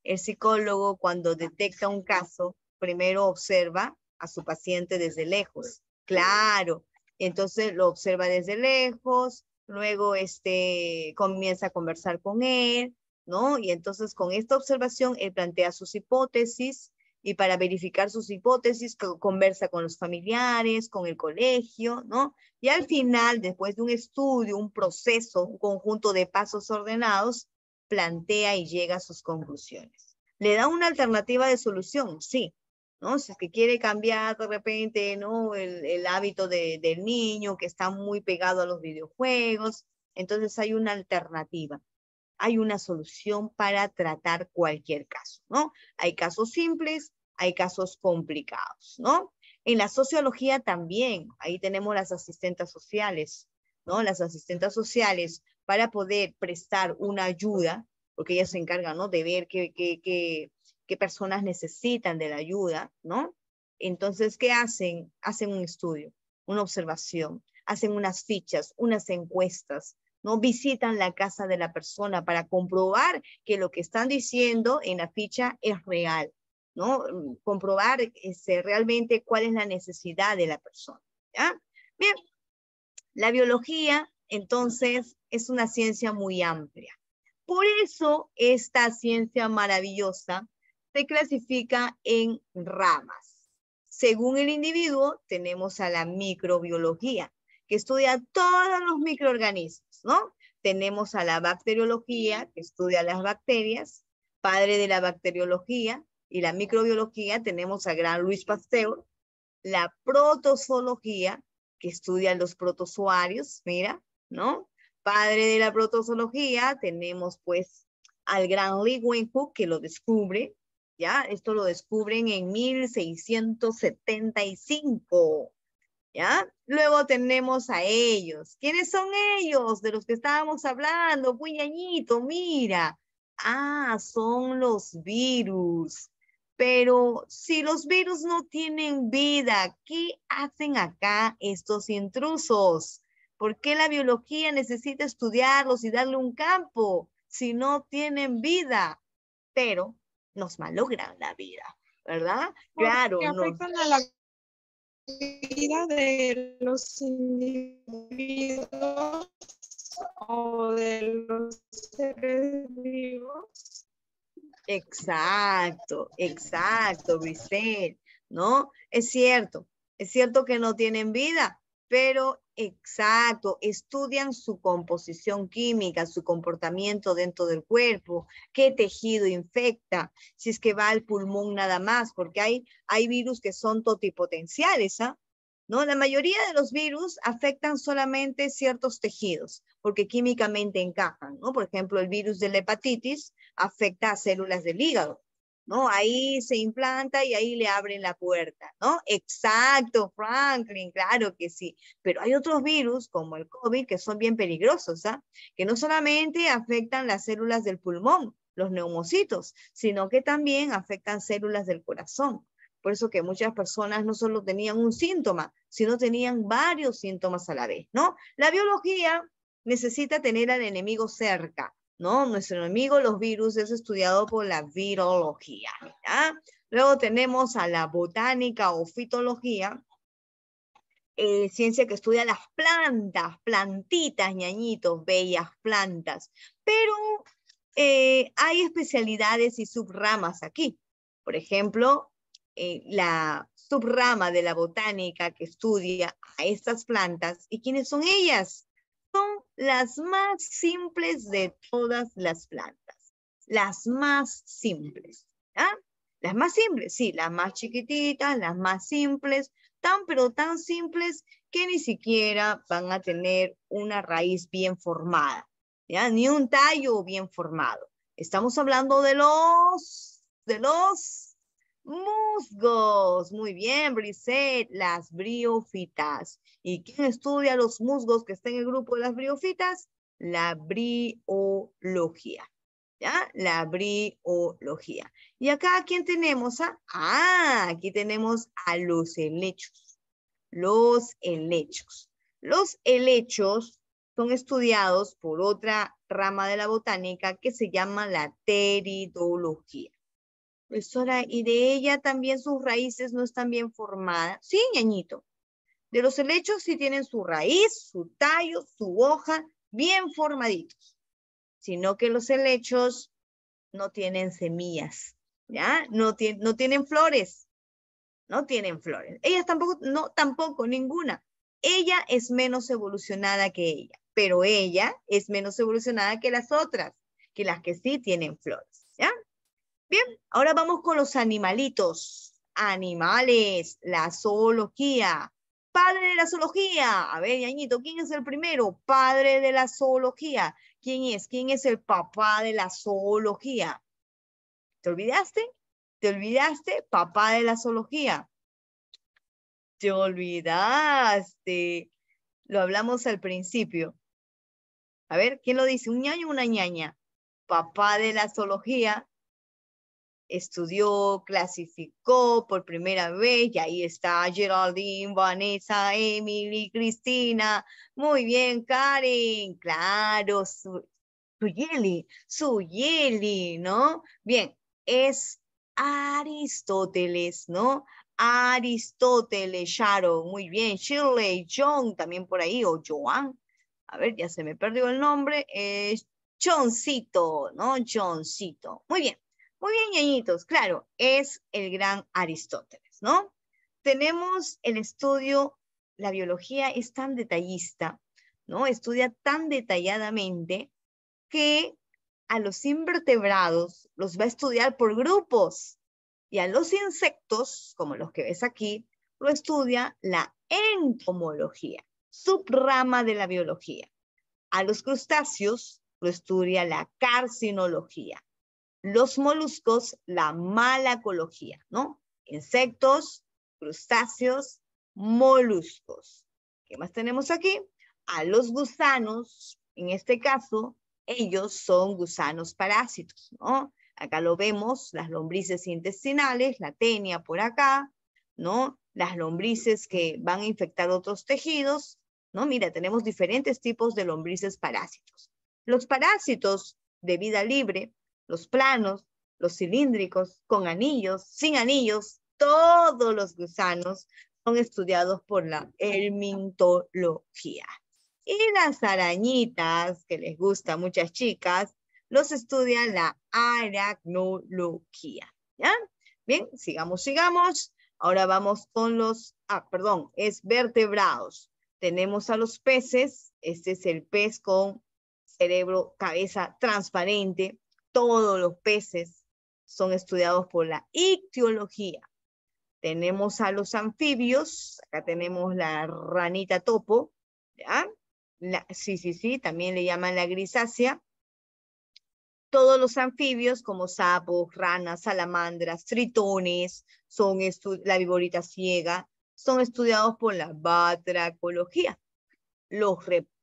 El psicólogo cuando detecta un caso, primero observa a su paciente desde lejos. Claro, entonces lo observa desde lejos, luego este, comienza a conversar con él, ¿no? Y entonces con esta observación él plantea sus hipótesis y para verificar sus hipótesis conversa con los familiares, con el colegio, ¿no? Y al final, después de un estudio, un proceso, un conjunto de pasos ordenados, plantea y llega a sus conclusiones. ¿Le da una alternativa de solución? Sí. ¿no? Si es que quiere cambiar de repente ¿no? el, hábito del niño que está muy pegado a los videojuegos, entonces hay una alternativa hay una solución para tratar cualquier caso, ¿no? Hay casos simples, hay casos complicados, ¿no? En la sociología también, ahí tenemos las asistentas sociales, ¿no? Las asistentas sociales para poder prestar una ayuda, porque ella se encarga, ¿no? de ver qué, qué, personas necesitan de la ayuda, ¿no? Entonces, ¿qué hacen? Hacen un estudio, una observación, hacen unas fichas, unas encuestas, ¿no? Visitan la casa de la persona para comprobar que lo que están diciendo en la ficha es real, ¿no? Mm, comprobar ese, realmente cuál es la necesidad de la persona, ¿ya? Bien, la biología, entonces, es una ciencia muy amplia. Por eso esta ciencia maravillosa se clasifica en ramas. Según el individuo, tenemos a la microbiología, que estudia todos los microorganismos, ¿no? Tenemos a la bacteriología, que estudia las bacterias, padre de la bacteriología y la microbiología, tenemos a gran Luis Pasteur, la protozoología, que estudia los protozoarios, mira, ¿no? padre de la protozoología, tenemos pues al gran Lee que lo descubre, ¿ya? Esto lo descubren en 1675, ¿ya? Luego tenemos a ellos. ¿Quiénes son ellos de los que estábamos hablando? Puñañito, mira. Ah, son los virus. Pero si los virus no tienen vida, ¿qué hacen acá estos intrusos? ¿Por qué la biología necesita estudiarlos y darle un campo si no tienen vida? Pero nos malogran la vida, ¿verdad? claro. afectan a la vida de los individuos o de los seres vivos. Exacto, exacto, Vicente, ¿no? Es cierto, es cierto que no tienen vida, pero exacto, estudian su composición química, su comportamiento dentro del cuerpo, qué tejido infecta, si es que va al pulmón nada más, porque hay, hay virus que son totipotenciales, ¿ah? ¿No? La mayoría de los virus afectan solamente ciertos tejidos, porque químicamente encajan, ¿no? Por ejemplo, el virus de la hepatitis afecta a células del hígado, ¿no? Ahí se implanta y ahí le abren la puerta, ¿no? Exacto, Franklin, claro que sí. Pero hay otros virus, como el COVID, que son bien peligrosos, ¿ah? Que no solamente afectan las células del pulmón, los neumocitos, sino que también afectan células del corazón. Por eso que muchas personas no solo tenían un síntoma, sino tenían varios síntomas a la vez, ¿no? La biología necesita tener al enemigo cerca, ¿no? Nuestro enemigo, los virus, es estudiado por la virología. Luego tenemos a la botánica o fitología, eh, ciencia que estudia las plantas, plantitas, ñañitos, bellas plantas. Pero eh, hay especialidades y subramas aquí. Por ejemplo, eh, la subrama de la botánica que estudia a estas plantas. ¿Y quiénes son ellas? son las más simples de todas las plantas. Las más simples. Las más simples, sí, las más chiquititas, las más simples, tan pero tan simples que ni siquiera van a tener una raíz bien formada, ¿ya? ni un tallo bien formado. Estamos hablando de los, de los musgos. Muy bien, Brissette, las briofitas. ¿Y quién estudia los musgos que está en el grupo de las briofitas? La briología. ¿Ya? La briología. Y acá, ¿quién tenemos? a, ah, ah aquí tenemos a los helechos. Los helechos. Los helechos son estudiados por otra rama de la botánica que se llama la teridología. Profesora, y de ella también sus raíces no están bien formadas. Sí, ñañito. De los helechos sí tienen su raíz, su tallo, su hoja, bien formaditos. Sino que los helechos no tienen semillas, ¿ya? No, no tienen flores, no tienen flores. Ellas tampoco, no, tampoco, ninguna. Ella es menos evolucionada que ella, pero ella es menos evolucionada que las otras, que las que sí tienen flores, ¿ya? Bien, ahora vamos con los animalitos. Animales, la zoología. Padre de la zoología. A ver, ñañito, ¿quién es el primero? Padre de la zoología. ¿Quién es? ¿Quién es el papá de la zoología? ¿Te olvidaste? ¿Te olvidaste? Papá de la zoología. Te olvidaste. Lo hablamos al principio. A ver, ¿quién lo dice? ¿Un ñaño o una ñaña? Papá de la zoología estudió, clasificó por primera vez y ahí está Geraldine, Vanessa, Emily, Cristina. Muy bien, Karen. Claro, su, Suyeli, Suyeli, ¿no? Bien, es Aristóteles, ¿no? Aristóteles, Sharon, muy bien. Shirley, John, también por ahí, o Joan. A ver, ya se me perdió el nombre. Es Johncito, ¿no? Johncito. Muy bien. Muy bien, ñañitos, claro, es el gran Aristóteles, ¿no? Tenemos el estudio, la biología es tan detallista, ¿no? Estudia tan detalladamente que a los invertebrados los va a estudiar por grupos y a los insectos, como los que ves aquí, lo estudia la entomología, subrama de la biología. A los crustáceos lo estudia la carcinología los moluscos la mala ecología, ¿no? Insectos, crustáceos, moluscos. ¿Qué más tenemos aquí? A los gusanos, en este caso, ellos son gusanos parásitos, ¿no? Acá lo vemos, las lombrices intestinales, la tenia por acá, ¿no? Las lombrices que van a infectar otros tejidos, ¿no? Mira, tenemos diferentes tipos de lombrices parásitos. Los parásitos de vida libre los planos, los cilíndricos, con anillos, sin anillos, todos los gusanos son estudiados por la hermintología. Y las arañitas, que les gusta muchas chicas, los estudia la aracnología. ¿ya? Bien, sigamos, sigamos. Ahora vamos con los, ah, perdón, es vertebrados. Tenemos a los peces, este es el pez con cerebro, cabeza transparente todos los peces son estudiados por la ictiología. Tenemos a los anfibios, acá tenemos la ranita topo, sí, sí, sí, también le llaman la grisácea. Todos los anfibios, como sapos, ranas, salamandras, tritones, son la viborita ciega, son estudiados por la batracología. Los reptiles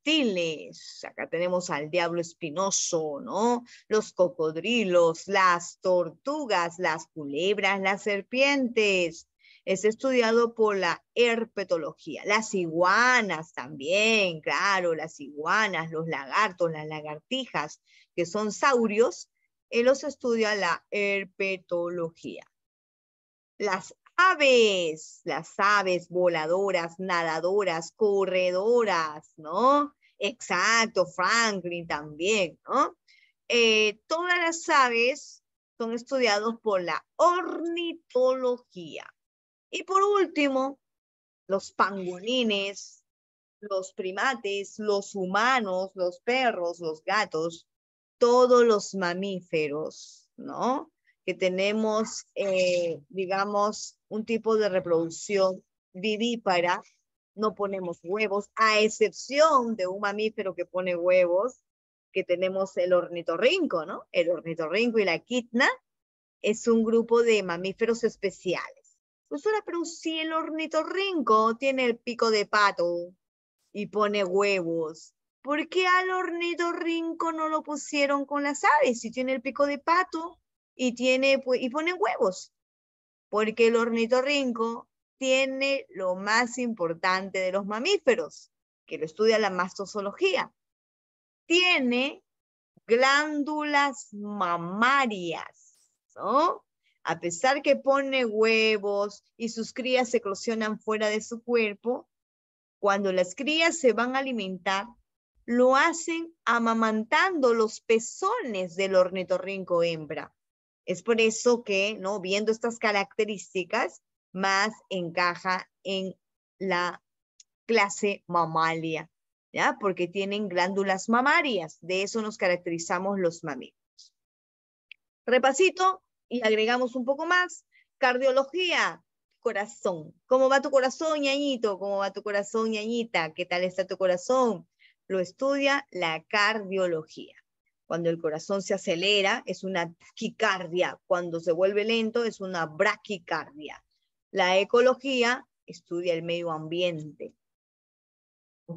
acá tenemos al diablo espinoso, ¿no? Los cocodrilos, las tortugas, las culebras, las serpientes. Es estudiado por la herpetología. Las iguanas también, claro, las iguanas, los lagartos, las lagartijas, que son saurios, él eh, los estudia la herpetología. Las aves, las aves voladoras, nadadoras, corredoras, ¿no? Exacto, Franklin también, ¿no? Eh, todas las aves son estudiados por la ornitología. Y por último, los pangolines, los primates, los humanos, los perros, los gatos, todos los mamíferos, ¿no? Que tenemos, eh, digamos, un tipo de reproducción vivípara, no ponemos huevos, a excepción de un mamífero que pone huevos, que tenemos el ornitorrinco, ¿no? El ornitorrinco y la quitna es un grupo de mamíferos especiales. Pues ahora, pero si el ornitorrinco tiene el pico de pato y pone huevos, ¿por qué al ornitorrinco no lo pusieron con las aves si tiene el pico de pato y, tiene, pues, y pone huevos? porque el ornitorrinco tiene lo más importante de los mamíferos, que lo estudia la mastozoología. Tiene glándulas mamarias, A pesar que pone huevos y sus crías se eclosionan fuera de su cuerpo, cuando las crías se van a alimentar, lo hacen amamantando los pezones del ornitorrinco hembra. Es por eso que, ¿no? Viendo estas características, más encaja en la clase mamalia, ¿ya? Porque tienen glándulas mamarias. De eso nos caracterizamos los mamíferos. Repasito y agregamos un poco más. Cardiología, corazón. ¿Cómo va tu corazón, ñañito? ¿Cómo va tu corazón, ñañita? ¿Qué tal está tu corazón? Lo estudia la cardiología. Cuando el corazón se acelera es una taquicardia, cuando se vuelve lento es una braquicardia. La ecología estudia el medio ambiente.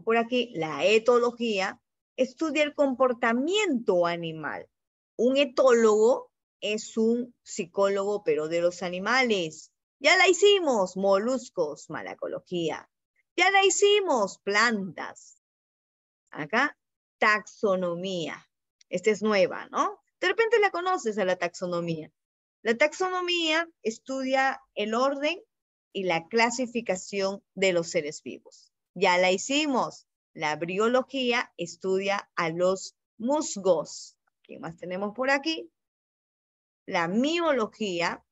Por aquí, la etología estudia el comportamiento animal. Un etólogo es un psicólogo, pero de los animales. Ya la hicimos, moluscos, malacología. Ya la hicimos, plantas. Acá, taxonomía esta es nueva, ¿no? De repente la conoces a la taxonomía. La taxonomía estudia el orden y la clasificación de los seres vivos. Ya la hicimos. La briología estudia a los musgos. ¿Qué más tenemos por aquí? La miología,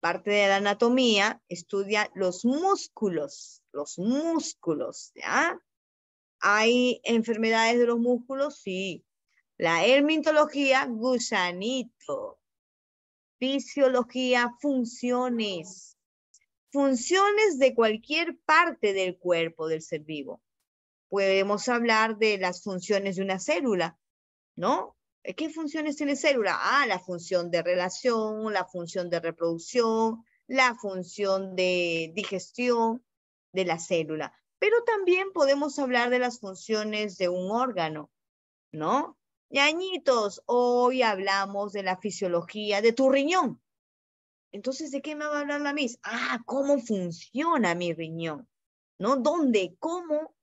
parte de la anatomía, estudia los músculos, los músculos, ¿ya? ¿Hay enfermedades de los músculos? Sí. La hermitología, gusanito. Fisiología, funciones. Funciones de cualquier parte del cuerpo del ser vivo. Podemos hablar de las funciones de una célula, ¿no? ¿Qué funciones tiene célula? Ah, la función de relación, la función de reproducción, la función de digestión de la célula. Pero también podemos hablar de las funciones de un órgano, ¿no? Yañitos, hoy hablamos de la fisiología de tu riñón. Entonces, ¿de qué me va a hablar la Miss? Ah, cómo funciona mi riñón, ¿no? ¿Dónde, cómo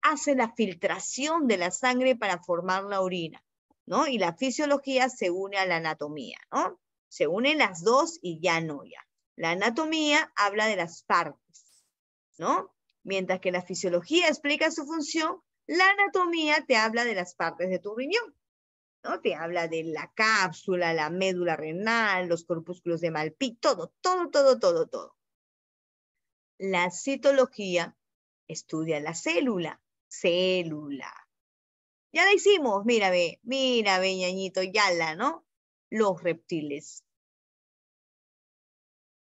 hace la filtración de la sangre para formar la orina, ¿no? Y la fisiología se une a la anatomía, ¿no? Se unen las dos y ya no, ya. La anatomía habla de las partes, ¿no? Mientras que la fisiología explica su función, la anatomía te habla de las partes de tu riñón, ¿no? Te habla de la cápsula, la médula renal, los corpúsculos de Malpí, todo, todo, todo, todo, todo. La citología estudia la célula, célula. Ya la hicimos, mira, ve, mira, ve, ñañito, ya la, ¿no? Los reptiles.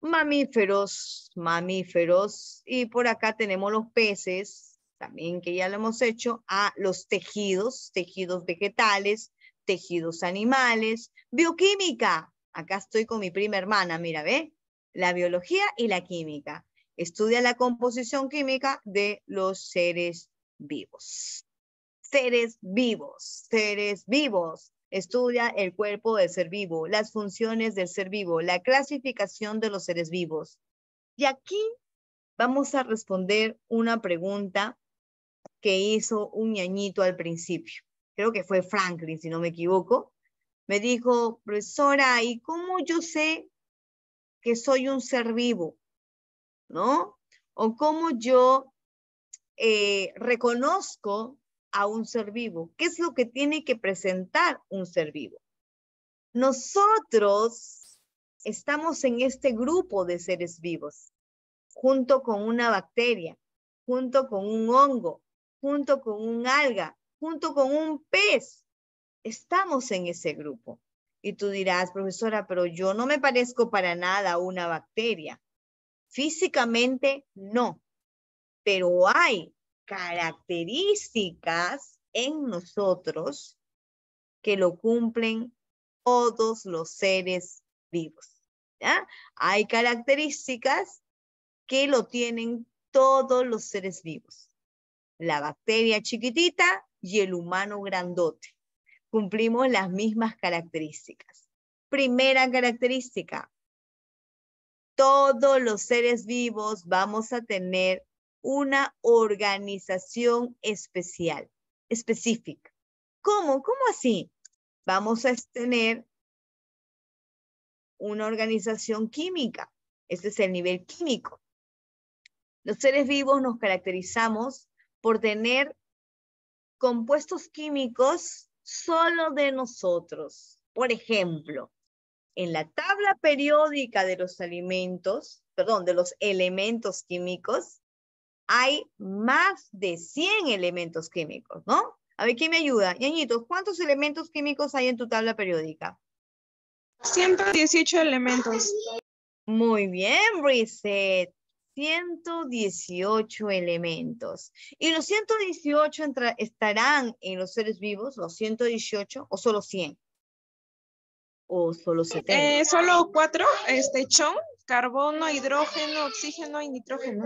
Mamíferos, mamíferos, y por acá tenemos los peces, también que ya lo hemos hecho, a los tejidos, tejidos vegetales, tejidos animales, bioquímica. Acá estoy con mi prima hermana, mira, ve, la biología y la química. Estudia la composición química de los seres vivos. Seres vivos, seres vivos. Estudia el cuerpo del ser vivo, las funciones del ser vivo, la clasificación de los seres vivos. Y aquí vamos a responder una pregunta que hizo un ñañito al principio, creo que fue Franklin, si no me equivoco, me dijo, profesora, ¿y cómo yo sé que soy un ser vivo? ¿No? ¿O cómo yo eh, reconozco a un ser vivo? ¿Qué es lo que tiene que presentar un ser vivo? Nosotros estamos en este grupo de seres vivos, junto con una bacteria, junto con un hongo, junto con un alga, junto con un pez. Estamos en ese grupo. Y tú dirás, profesora, pero yo no me parezco para nada a una bacteria. Físicamente no, pero hay características en nosotros que lo cumplen todos los seres vivos. ¿ya? Hay características que lo tienen todos los seres vivos la bacteria chiquitita y el humano grandote. Cumplimos las mismas características. Primera característica, todos los seres vivos vamos a tener una organización especial, específica. ¿Cómo? ¿Cómo así? Vamos a tener una organización química. Este es el nivel químico. Los seres vivos nos caracterizamos por tener compuestos químicos solo de nosotros. Por ejemplo, en la tabla periódica de los alimentos, perdón, de los elementos químicos, hay más de 100 elementos químicos, ¿no? A ver, ¿quién me ayuda? Ñañitos, ¿cuántos elementos químicos hay en tu tabla periódica? 118 elementos. Muy bien, Reset. 118 elementos. ¿Y los 118 estarán en los seres vivos, los 118 o solo 100? ¿O solo 70? Eh, solo cuatro, este, chon, carbono, hidrógeno, oxígeno y nitrógeno.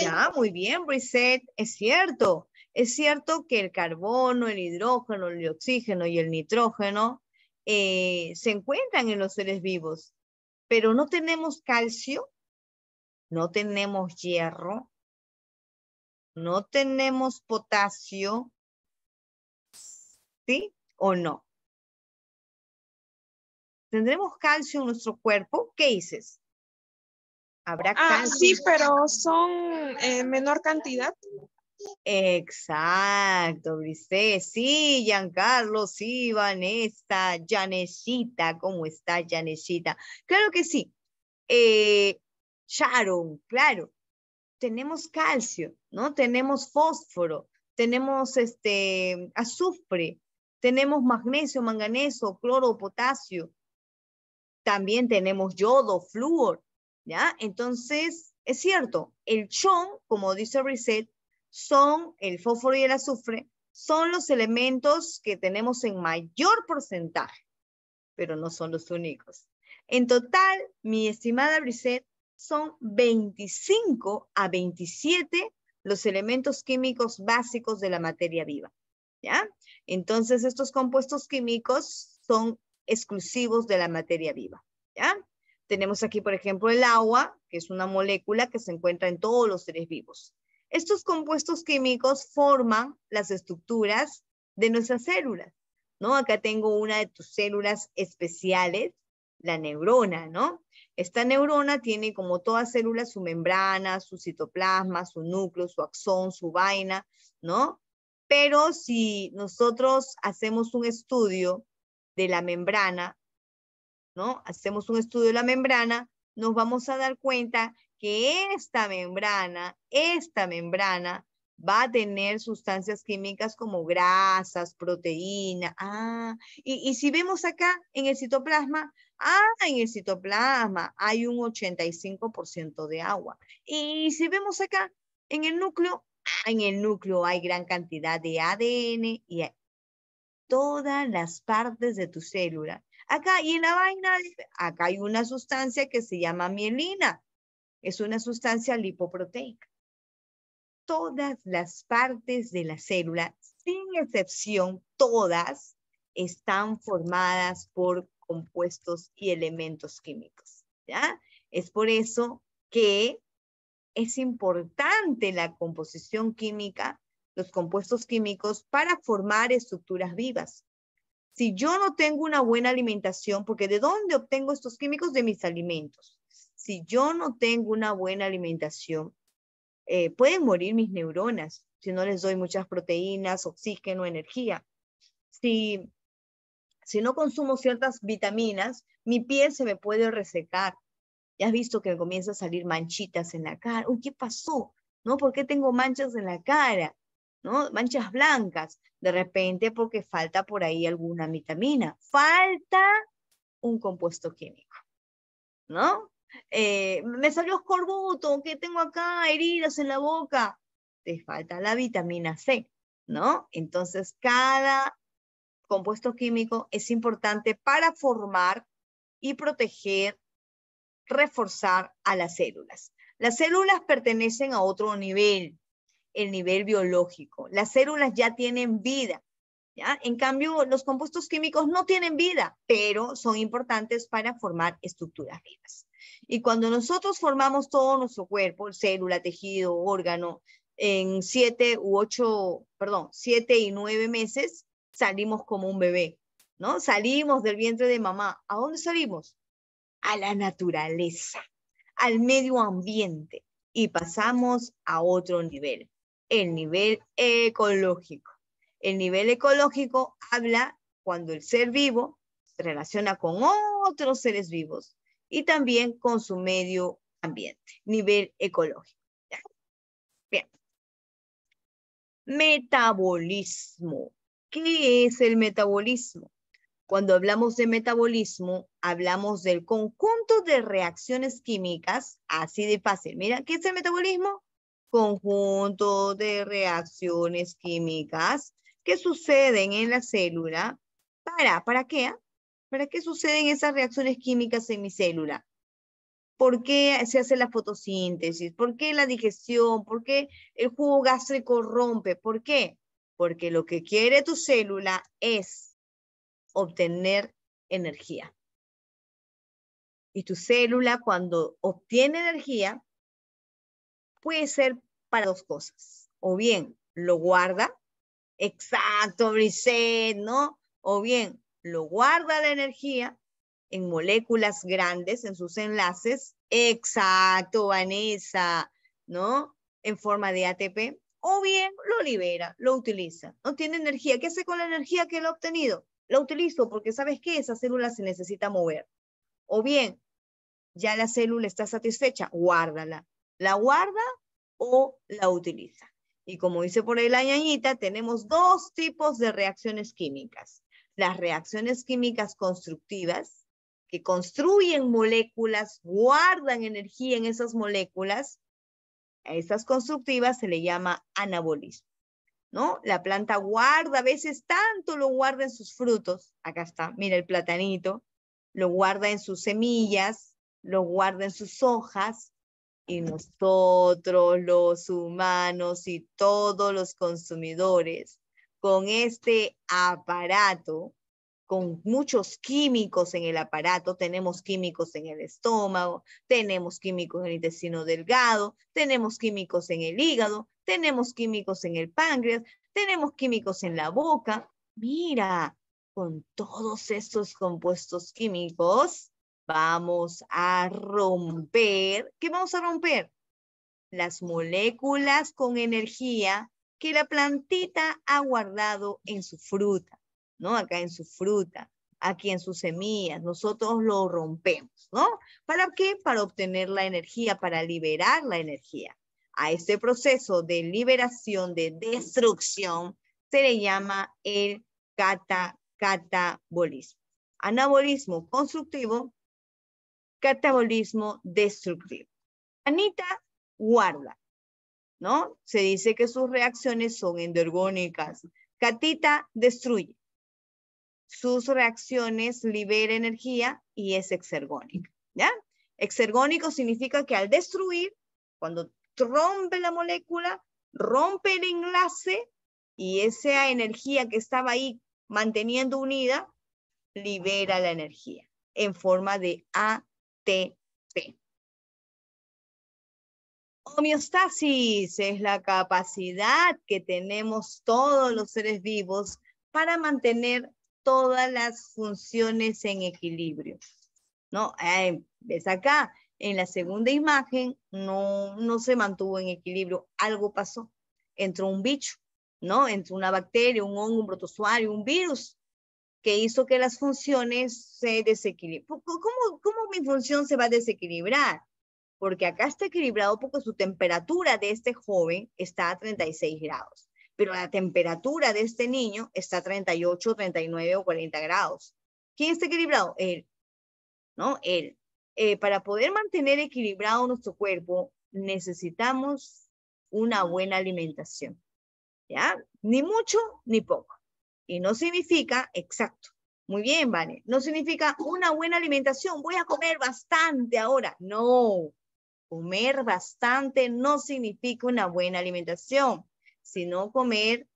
Ya, muy bien, Reset. es cierto. Es cierto que el carbono, el hidrógeno, el oxígeno y el nitrógeno eh, se encuentran en los seres vivos, pero no tenemos calcio no tenemos hierro, no tenemos potasio, ¿sí o no? ¿Tendremos calcio en nuestro cuerpo? ¿Qué dices? ¿Habrá ah, Sí, pero son eh, menor cantidad. Exacto, Brice. Sí, Giancarlo, sí, Vanessa, Janecita, ¿cómo está Janecita? Claro que sí. Eh, Sharon, claro. Tenemos calcio, ¿no? Tenemos fósforo, tenemos este azufre, tenemos magnesio, manganeso, cloro, potasio. También tenemos yodo, flúor, ¿ya? Entonces, es cierto, el chon, como dice Reset, son el fósforo y el azufre, son los elementos que tenemos en mayor porcentaje, pero no son los únicos. En total, mi estimada Brisset, son 25 a 27 los elementos químicos básicos de la materia viva. ¿ya? Entonces, estos compuestos químicos son exclusivos de la materia viva. ¿ya? Tenemos aquí, por ejemplo, el agua, que es una molécula que se encuentra en todos los seres vivos. Estos compuestos químicos forman las estructuras de nuestras células, ¿no? Acá tengo una de tus células especiales, la neurona, ¿no? Esta neurona tiene como toda células, su membrana, su citoplasma, su núcleo, su axón, su vaina, ¿no? Pero si nosotros hacemos un estudio de la membrana, ¿no? Hacemos un estudio de la membrana, nos vamos a dar cuenta que esta membrana, esta membrana va a tener sustancias químicas como grasas, proteína. Ah, y si vemos acá en el citoplasma, Ah, en el citoplasma hay un 85% de agua. Y si vemos acá, en el núcleo, en el núcleo hay gran cantidad de ADN y todas las partes de tu célula. Acá, y en la vaina, acá hay una sustancia que se llama mielina. Es una sustancia lipoproteica. Todas las partes de la célula, sin excepción, todas, están formadas por compuestos y elementos químicos. ¿ya? Es por eso que es importante la composición química, los compuestos químicos, para formar estructuras vivas. Si yo no tengo una buena alimentación, porque ¿de dónde obtengo estos químicos? De mis alimentos. Si yo no tengo una buena alimentación, eh, pueden morir mis neuronas si no les doy muchas proteínas, oxígeno, energía. Si si no consumo ciertas vitaminas, mi piel se me puede resecar. Ya has visto que me comienza a salir manchitas en la cara. Uy, ¿qué pasó? ¿No? ¿Por qué tengo manchas en la cara? ¿No? Manchas blancas. De repente porque falta por ahí alguna vitamina. Falta un compuesto químico. ¿No? Eh, me salió escorbuto, ¿qué tengo acá? Heridas en la boca. Te falta la vitamina C, ¿no? Entonces, cada compuesto químico es importante para formar y proteger, reforzar a las células. Las células pertenecen a otro nivel, el nivel biológico. Las células ya tienen vida. ¿ya? En cambio, los compuestos químicos no tienen vida, pero son importantes para formar estructuras vivas. Y cuando nosotros formamos todo nuestro cuerpo, célula, tejido, órgano, en siete u ocho, perdón, siete y nueve meses, salimos como un bebé, ¿no? Salimos del vientre de mamá. ¿A dónde salimos? A la naturaleza, al medio ambiente y pasamos a otro nivel, el nivel ecológico. El nivel ecológico habla cuando el ser vivo se relaciona con otros seres vivos y también con su medio ambiente, nivel ecológico. Bien. Metabolismo. ¿Qué es el metabolismo? Cuando hablamos de metabolismo, hablamos del conjunto de reacciones químicas, así de fácil. Mira, ¿qué es el metabolismo? Conjunto de reacciones químicas que suceden en la célula. ¿Para, para qué? ¿Para qué suceden esas reacciones químicas en mi célula? ¿Por qué se hace la fotosíntesis? ¿Por qué la digestión? ¿Por qué el jugo gástrico rompe? ¿Por qué? porque lo que quiere tu célula es obtener energía. Y tu célula cuando obtiene energía puede ser para dos cosas. O bien lo guarda, exacto, Brisset, ¿no? O bien lo guarda la energía en moléculas grandes, en sus enlaces, exacto, Vanessa, ¿no? En forma de ATP o bien lo libera, lo utiliza, no tiene energía. ¿Qué hace con la energía que él ha obtenido? La utilizo porque sabes que esa célula se necesita mover. O bien, ya la célula está satisfecha, guárdala. La guarda o la utiliza. Y como dice por ahí la ñañita, tenemos dos tipos de reacciones químicas. Las reacciones químicas constructivas, que construyen moléculas, guardan energía en esas moléculas, a estas constructivas se le llama anabolismo, ¿no? La planta guarda, a veces tanto lo guarda en sus frutos, acá está, mira el platanito, lo guarda en sus semillas, lo guarda en sus hojas, y nosotros los humanos y todos los consumidores con este aparato con muchos químicos en el aparato, tenemos químicos en el estómago, tenemos químicos en el intestino delgado, tenemos químicos en el hígado, tenemos químicos en el páncreas, tenemos químicos en la boca. Mira, con todos estos compuestos químicos vamos a romper, ¿qué vamos a romper? Las moléculas con energía que la plantita ha guardado en su fruta ¿no? Acá en su fruta, aquí en sus semillas, nosotros lo rompemos, ¿no? ¿Para qué? Para obtener la energía, para liberar la energía. A este proceso de liberación, de destrucción, se le llama el cata, catabolismo. Anabolismo constructivo, catabolismo destructivo. Anita guarda, ¿no? Se dice que sus reacciones son endergónicas. Catita destruye sus reacciones libera energía y es exergónico. ¿ya? Exergónico significa que al destruir, cuando rompe la molécula, rompe el enlace y esa energía que estaba ahí manteniendo unida, libera la energía en forma de ATP. Homeostasis es la capacidad que tenemos todos los seres vivos para mantener todas las funciones en equilibrio. ¿no? ves acá, en la segunda imagen no, no se mantuvo en equilibrio, algo pasó, entró un bicho, ¿no? Entró una bacteria, un hongo, un protozoario, un virus, que hizo que las funciones se desequilibraran. ¿Cómo, ¿Cómo mi función se va a desequilibrar? Porque acá está equilibrado porque su temperatura de este joven está a 36 grados pero la temperatura de este niño está 38, 39 o 40 grados. ¿Quién está equilibrado? Él, ¿no? Él. Eh, para poder mantener equilibrado nuestro cuerpo, necesitamos una buena alimentación, ¿ya? Ni mucho ni poco. Y no significa, exacto, muy bien, Vane, no significa una buena alimentación, voy a comer bastante ahora. No, comer bastante no significa una buena alimentación sino comer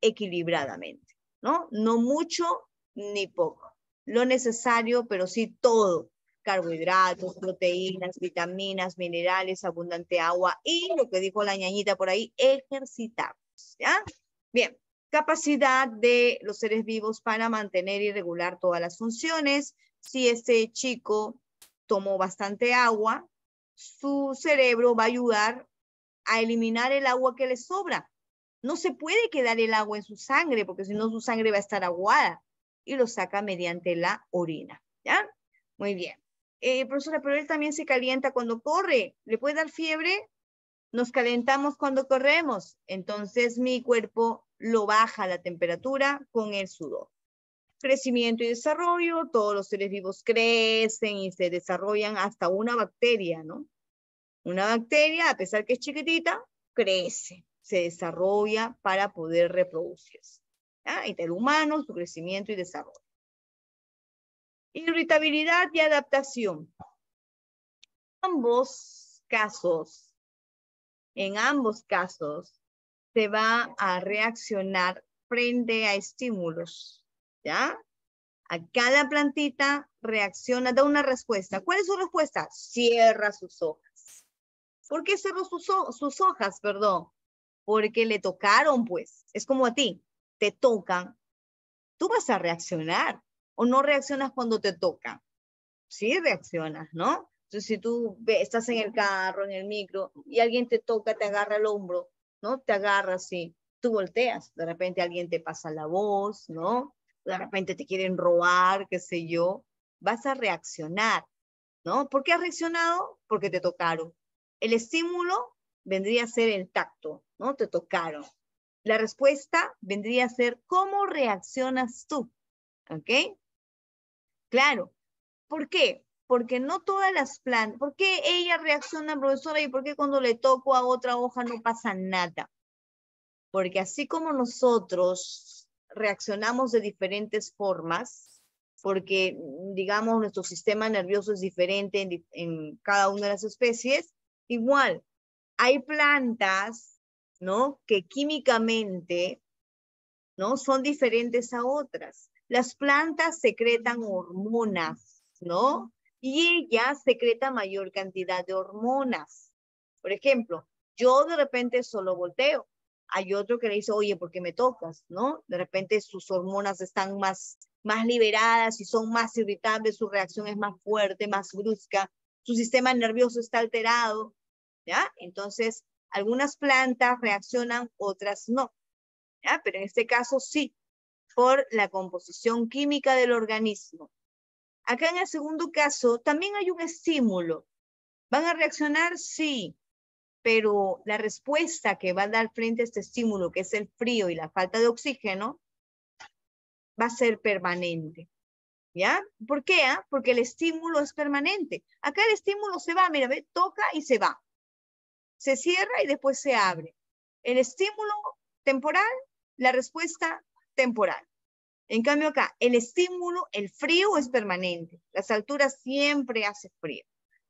equilibradamente, ¿no? No mucho ni poco. Lo necesario, pero sí todo. Carbohidratos, proteínas, vitaminas, minerales, abundante agua y lo que dijo la ñañita por ahí, ejercitar, ¿ya? Bien, capacidad de los seres vivos para mantener y regular todas las funciones. Si este chico tomó bastante agua, su cerebro va a ayudar a eliminar el agua que le sobra. No se puede quedar el agua en su sangre, porque si no su sangre va a estar aguada. Y lo saca mediante la orina. ¿Ya? Muy bien. Eh, profesora, pero él también se calienta cuando corre. ¿Le puede dar fiebre? Nos calentamos cuando corremos. Entonces mi cuerpo lo baja la temperatura con el sudor. Crecimiento y desarrollo. Todos los seres vivos crecen y se desarrollan hasta una bacteria, ¿no? Una bacteria, a pesar que es chiquitita, crece, se desarrolla para poder reproducirse. ¿ya? Y del humano, su crecimiento y desarrollo. Irritabilidad y adaptación. En Ambos casos, en ambos casos, se va a reaccionar frente a estímulos, ¿ya? A cada plantita reacciona, da una respuesta. ¿Cuál es su respuesta? Cierra sus hojas. ¿Por qué cerró sus, hojas, perdón? Porque le tocaron, pues. Es como a ti, te tocan, tú vas a reaccionar o no reaccionas cuando te tocan. Sí reaccionas, ¿no? Entonces, si tú estás en el carro, en el micro, y alguien te toca, te agarra el hombro, ¿no? Te agarra así, tú volteas, de repente alguien te pasa la voz, ¿no? De repente te quieren robar, qué sé yo, vas a reaccionar, ¿no? ¿Por qué has reaccionado? Porque te tocaron. El estímulo vendría a ser el tacto, ¿no? Te tocaron. La respuesta vendría a ser cómo reaccionas tú, ¿ok? Claro. ¿Por qué? Porque no todas las plantas, ¿por qué ella reacciona, profesora, y por qué cuando le toco a otra hoja no pasa nada? Porque así como nosotros reaccionamos de diferentes formas, porque, digamos, nuestro sistema nervioso es diferente en, en, cada una de las especies, Igual, hay plantas, ¿no? Que químicamente, ¿no? Son diferentes a otras. Las plantas secretan hormonas, ¿no? Y ella secreta mayor cantidad de hormonas. Por ejemplo, yo de repente solo volteo. Hay otro que le dice, oye, ¿por qué me tocas? ¿No? De repente sus hormonas están más, más liberadas y son más irritables, su reacción es más fuerte, más brusca, su sistema nervioso está alterado, entonces, algunas plantas reaccionan, otras no, Pero en este caso sí, por la composición química del organismo. Acá en el segundo caso también hay un estímulo. ¿Van a reaccionar? Sí, pero la respuesta que va a dar frente a este estímulo, que es el frío y la falta de oxígeno, va a ser permanente. ¿Ya? ¿Por qué? Ah? Porque el estímulo es permanente. Acá el estímulo se va, mira, ve, toca y se va se cierra y después se abre. El estímulo temporal, la respuesta temporal. En cambio acá, el estímulo, el frío es permanente. Las alturas siempre hace frío,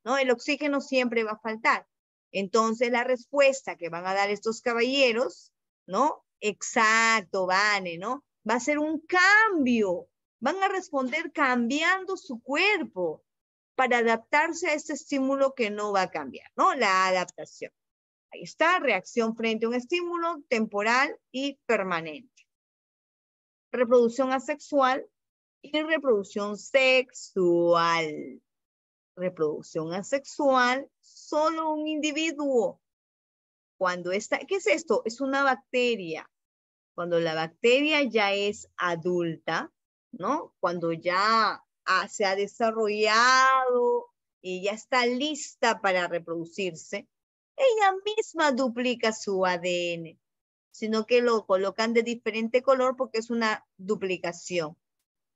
¿no? El oxígeno siempre va a faltar. Entonces la respuesta que van a dar estos caballeros, ¿no? Exacto, Vane, ¿no? Va a ser un cambio. Van a responder cambiando su cuerpo para adaptarse a este estímulo que no va a cambiar, ¿no? La adaptación. Ahí está, reacción frente a un estímulo temporal y permanente. Reproducción asexual y reproducción sexual. Reproducción asexual, solo un individuo. Cuando está, ¿qué es esto? Es una bacteria. Cuando la bacteria ya es adulta, ¿no? Cuando ya ah, se ha desarrollado y ya está lista para reproducirse, ella misma duplica su ADN, sino que lo colocan de diferente color porque es una duplicación.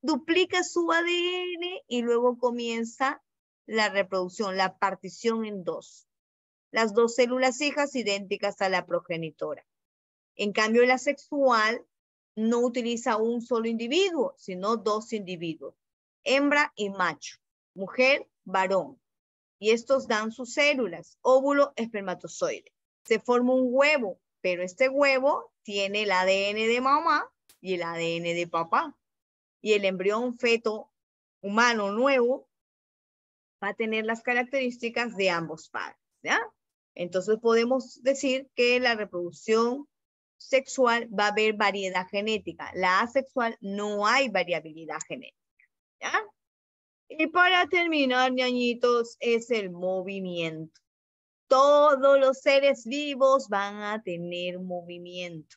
Duplica su ADN y luego comienza la reproducción, la partición en dos. Las dos células hijas idénticas a la progenitora. En cambio, la sexual no utiliza un solo individuo, sino dos individuos, hembra y macho, mujer, varón y estos dan sus células, óvulo, espermatozoide. Se forma un huevo, pero este huevo tiene el ADN de mamá y el ADN de papá. Y el embrión feto humano nuevo va a tener las características de ambos padres. ¿ya? Entonces podemos decir que la reproducción sexual va a haber variedad genética. La asexual no hay variabilidad genética. ¿ya? Y para terminar, ñañitos, es el movimiento. Todos los seres vivos van a tener movimiento.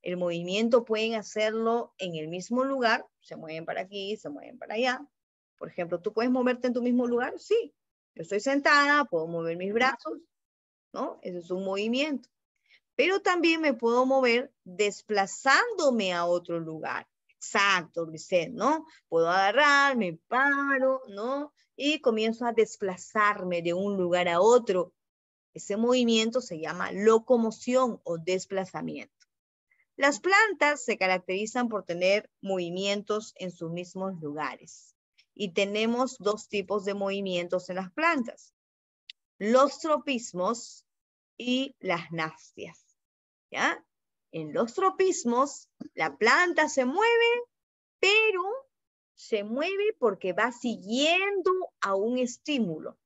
El movimiento pueden hacerlo en el mismo lugar, se mueven para aquí, se mueven para allá. Por ejemplo, ¿tú puedes moverte en tu mismo lugar? Sí. Yo estoy sentada, puedo mover mis brazos, ¿no? es un movimiento. Pero también me puedo mover desplazándome a otro lugar. Exacto, dice, ¿no? Puedo agarrar, me paro, ¿no? Y comienzo a desplazarme de un lugar a otro. Ese movimiento se llama locomoción o desplazamiento. Las plantas se caracterizan por tener movimientos en sus mismos lugares. Y tenemos dos tipos de movimientos en las plantas. Los tropismos y las nastias. ¿Ya? En los tropismos, la planta se mueve, pero se mueve porque va siguiendo a un estímulo.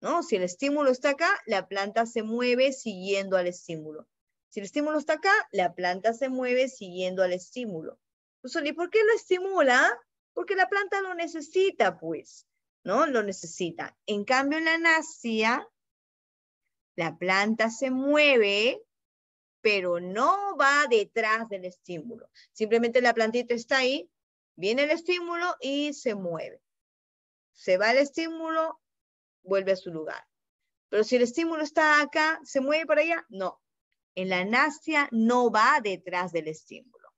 ¿no? Si el estímulo está acá, la planta se mueve siguiendo al estímulo. Si el estímulo está acá, la planta se mueve siguiendo al estímulo. Pues, ¿y por qué lo estimula? Porque la planta lo necesita, pues, ¿no? Lo necesita. En cambio, en la nasia, la planta se mueve pero no va detrás del estímulo. Simplemente la plantita está ahí, viene el estímulo y se mueve. Se va el estímulo, vuelve a su lugar. Pero si el estímulo está acá, ¿se mueve para allá? No. En la nastia no va detrás del estímulo.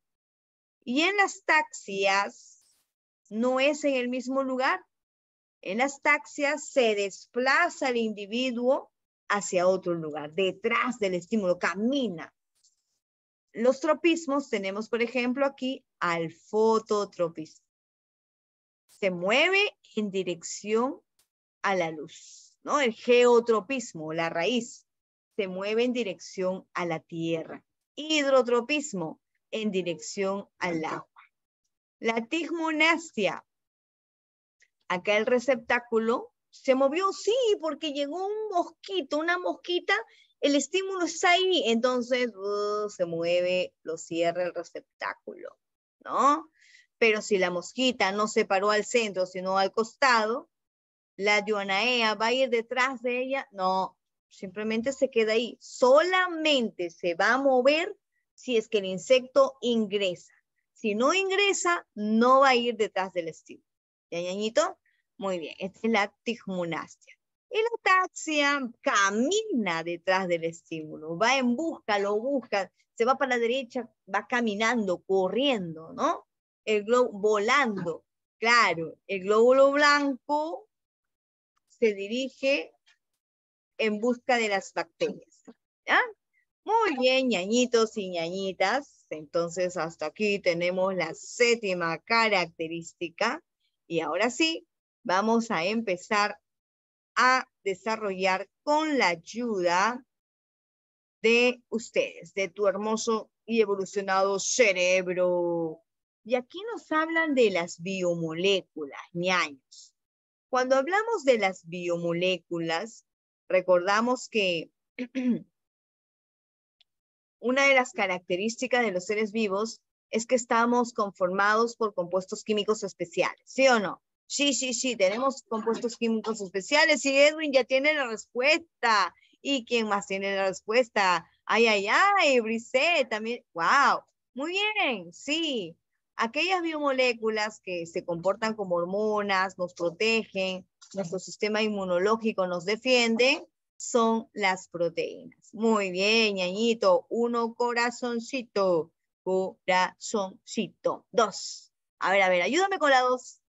Y en las taxias, no es en el mismo lugar. En las taxias se desplaza el individuo hacia otro lugar, detrás del estímulo, camina los tropismos, tenemos por ejemplo aquí al fototropismo. Se mueve en dirección a la luz, ¿no? El geotropismo, la raíz, se mueve en dirección a la tierra. Hidrotropismo, en dirección al agua. La tigmonastia, acá el receptáculo se movió, sí, porque llegó un mosquito, una mosquita el estímulo está ahí, entonces uh, se mueve, lo cierra el receptáculo, ¿no? Pero si la mosquita no se paró al centro, sino al costado, la dionaea va a ir detrás de ella, no, simplemente se queda ahí, solamente se va a mover si es que el insecto ingresa. Si no ingresa, no va a ir detrás del estímulo. ¿Ya, ñañito? Muy bien, esta es la tigmonastia. Y la taxia camina detrás del estímulo, va en busca, lo busca, se va para la derecha, va caminando, corriendo, ¿no? El globo volando, claro, el glóbulo blanco se dirige en busca de las bacterias. ¿ya? Muy bien, ñañitos y ñañitas. Entonces, hasta aquí tenemos la séptima característica. Y ahora sí, vamos a empezar a desarrollar con la ayuda de ustedes, de tu hermoso y evolucionado cerebro. Y aquí nos hablan de las biomoléculas, ñaños. Cuando hablamos de las biomoléculas, recordamos que una de las características de los seres vivos es que estamos conformados por compuestos químicos especiales, ¿sí o no? Sí, sí, sí, tenemos compuestos químicos especiales y Edwin ya tiene la respuesta. ¿Y quién más tiene la respuesta? Ay, ay, ay, Brice también. ¡Wow! Muy bien, sí. Aquellas biomoléculas que se comportan como hormonas, nos protegen, nuestro sistema inmunológico nos defiende, son las proteínas. Muy bien, ñañito. Uno, corazoncito. Corazoncito. Dos. A ver, a ver, ayúdame con la dos.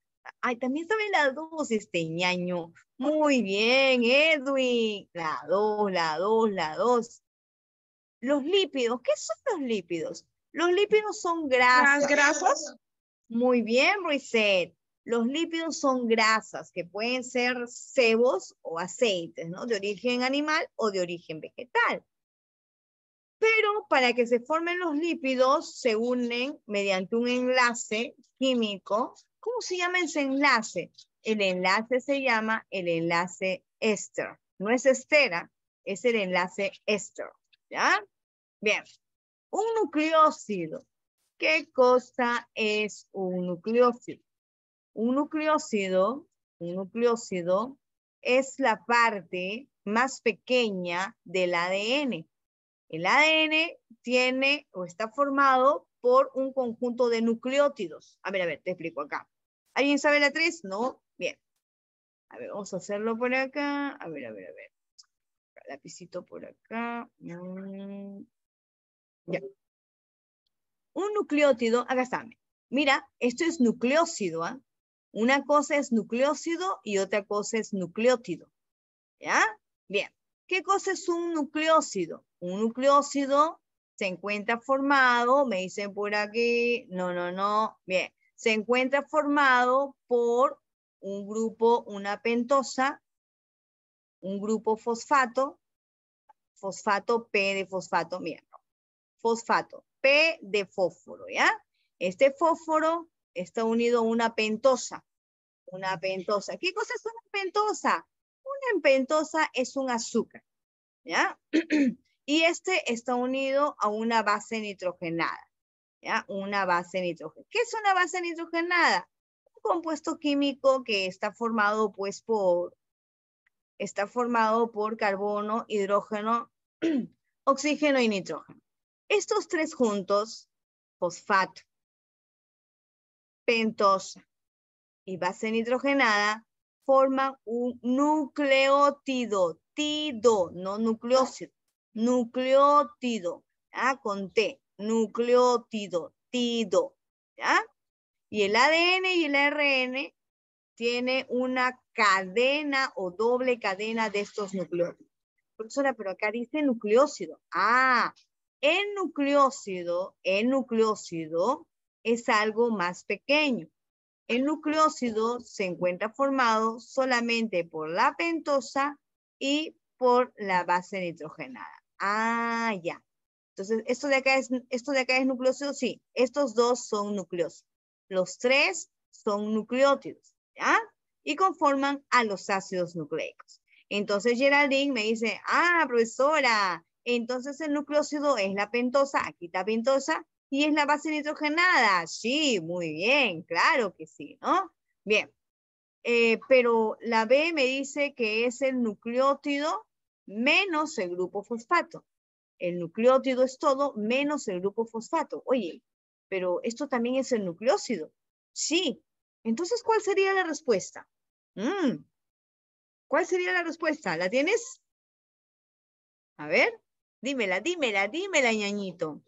Ay, también sabe la dos, este ñaño. Muy bien, Edwin. La dos, la dos, la dos. Los lípidos, ¿qué son los lípidos? Los lípidos son grasas. grasas? Muy bien, Ruizet. Los lípidos son grasas que pueden ser cebos o aceites, ¿no? De origen animal o de origen vegetal. Pero para que se formen los lípidos se unen mediante un enlace químico ¿Cómo se llama ese enlace? El enlace se llama el enlace ester. No es estera, es el enlace ester. ¿Ya? Bien. Un nucleócido. ¿Qué cosa es un nucleócido? Un nucleócido, un nucleócido es la parte más pequeña del ADN. El ADN tiene o está formado por un conjunto de nucleótidos. A ver, a ver, te explico acá. ¿Alguien sabe la 3? No. Bien. A ver, vamos a hacerlo por acá. A ver, a ver, a ver. Lapicito por acá. Mm. Ya. Un nucleótido, acá está. Mira, esto es nucleócido. ¿ah? Una cosa es nucleócido y otra cosa es nucleótido. ¿Ya? Bien. ¿Qué cosa es un nucleócido? Un nucleócido se encuentra formado, me dicen por aquí, no, no, no, bien se encuentra formado por un grupo, una pentosa, un grupo fosfato, fosfato P de fosfato, mira, fosfato, P de fósforo, ¿ya? Este fósforo está unido a una pentosa, una pentosa. ¿Qué cosa es una pentosa? Una pentosa es un azúcar, ¿ya? y este está unido a una base nitrogenada una base nitrogenada. ¿Qué es una base nitrogenada? Un compuesto químico que está formado pues por, está formado por carbono, hidrógeno, oxígeno y nitrógeno. Estos tres juntos, fosfato, pentosa y base nitrogenada, forman un nucleótido, tido, no nucleócido, nucleótido, con T nucleótido, tido, ¿ya? Y el ADN y el ARN tiene una cadena o doble cadena de estos nucleótidos. Profesora, pero acá dice nucleócido. Ah, el nucleócido, el nucleócido es algo más pequeño. El nucleócido se encuentra formado solamente por la pentosa y por la base nitrogenada. Ah, ya. Entonces, esto de acá es, esto de acá es nucleócido, sí. Estos dos son nucleócidos. Los tres son nucleótidos, ¿ya? Y conforman a los ácidos nucleicos. Entonces Geraldine me dice, ah, profesora, entonces el nucleócido es la pentosa, aquí está pentosa, y es la base nitrogenada. Sí, muy bien, claro que sí, ¿no? Bien, eh, pero la B me dice que es el nucleótido menos el grupo fosfato el nucleótido es todo menos el grupo fosfato. Oye, pero esto también es el nucleócido. Sí. Entonces, ¿cuál sería la respuesta? Mm. ¿Cuál sería la respuesta? ¿La tienes? A ver, dímela, dímela, dímela, ñañito.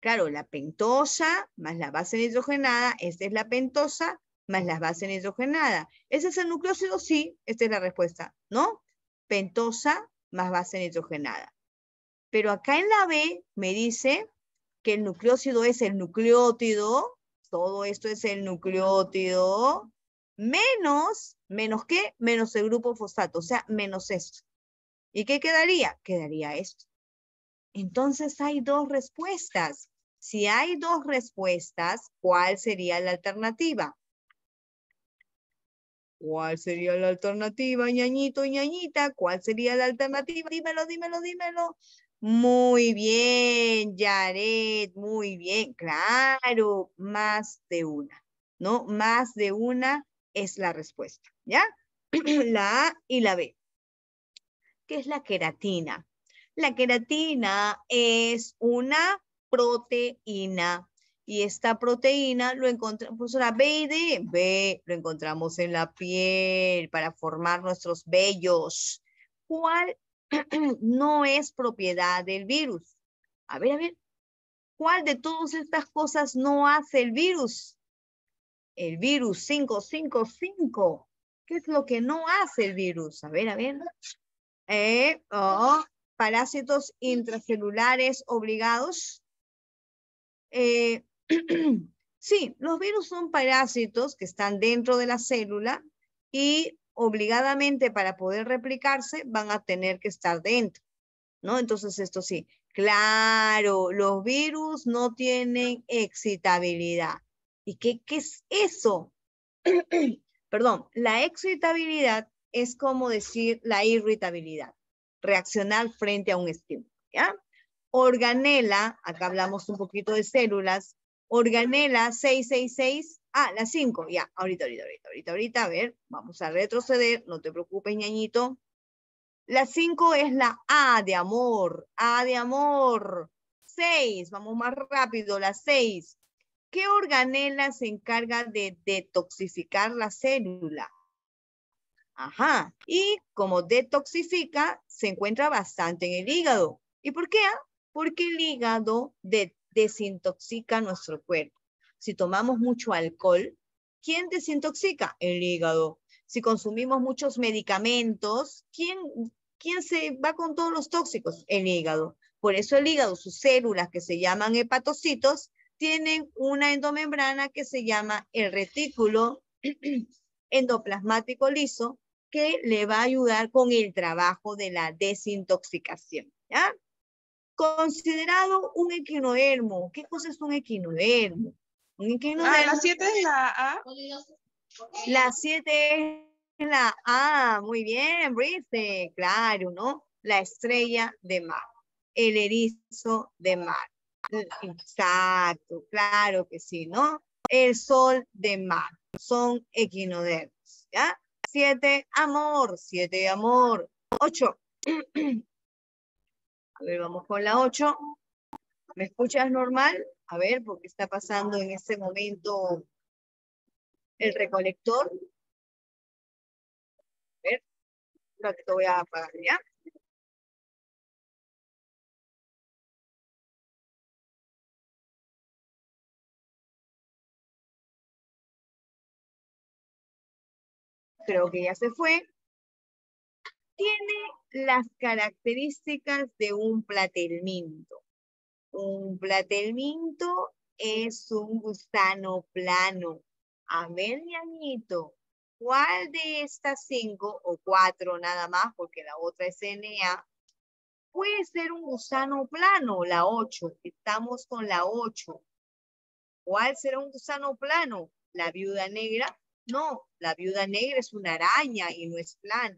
Claro, la pentosa más la base nitrogenada, esta es la pentosa más la base nitrogenada. ¿Ese es el nucleócido? Sí, esta es la respuesta, ¿no? Pentosa más base nitrogenada. Pero acá en la B me dice que el nucleócido es el nucleótido, todo esto es el nucleótido, menos, menos qué, menos el grupo fosfato, o sea, menos esto. ¿Y qué quedaría? Quedaría esto. Entonces hay dos respuestas. Si hay dos respuestas, ¿cuál sería la alternativa? ¿Cuál sería la alternativa, ñañito, ñañita? ¿Cuál sería la alternativa? Dímelo, dímelo, dímelo. Muy bien, Yaret, muy bien. Claro, más de una, ¿no? Más de una es la respuesta, ¿ya? La A y la B. ¿Qué es la queratina? La queratina es una proteína y esta proteína lo encontramos, pues la B y D, B, lo encontramos en la piel para formar nuestros vellos. ¿Cuál no es propiedad del virus. A ver, a ver, ¿cuál de todas estas cosas no hace el virus? El virus 555. ¿Qué es lo que no hace el virus? A ver, a ver. Eh, oh, parásitos intracelulares obligados. Eh, sí, los virus son parásitos que están dentro de la célula y obligadamente para poder replicarse van a tener que estar dentro, ¿no? Entonces esto sí, claro, los virus no tienen excitabilidad. ¿Y qué, qué es eso? Perdón, la excitabilidad es como decir la irritabilidad, reaccionar frente a un estímulo, ¿ya? Organela, acá hablamos un poquito de células, organela 666 Ah, las 5, ya, ahorita, ahorita, ahorita, ahorita, ahorita, a ver, vamos a retroceder, no te preocupes, ñañito. La 5 es la A de amor, A de amor. 6, vamos más rápido, la 6. ¿Qué organela se encarga de detoxificar la célula? Ajá, y como detoxifica, se encuentra bastante en el hígado. ¿Y por qué? Porque el hígado desintoxica nuestro cuerpo. Si tomamos mucho alcohol, ¿quién desintoxica? El hígado. Si consumimos muchos medicamentos, ¿quién, quién se va con todos los tóxicos? El hígado. Por eso el hígado, sus células que se llaman hepatocitos, tienen una endomembrana que se llama el retículo endoplasmático liso, que le va a ayudar con el trabajo de la desintoxicación. ¿ya? Considerado un equinodermo, ¿qué cosa es un equinodermo? Ah, la siete es la A. La 7 es la A. Muy bien, Brice. Claro, ¿no? La estrella de mar. El erizo de mar. Exacto, claro que sí, ¿no? El sol de mar. Son equinodermos, ¿ya? Siete, amor. Siete, amor. Ocho. A ver, vamos con la ocho. ¿Me escuchas normal? a ver, qué está pasando en este momento el recolector. A ver, un ratito voy a apagar ya. Creo que ya se fue. Tiene las características de un platelminto. Un platelminto es un gusano plano. A mi amito ¿Cuál de estas cinco o cuatro nada más, porque la otra es NA, puede ser un gusano plano? La ocho. Estamos con la ocho. ¿Cuál será un gusano plano? ¿La viuda negra? No, la viuda negra es una araña y no es plana.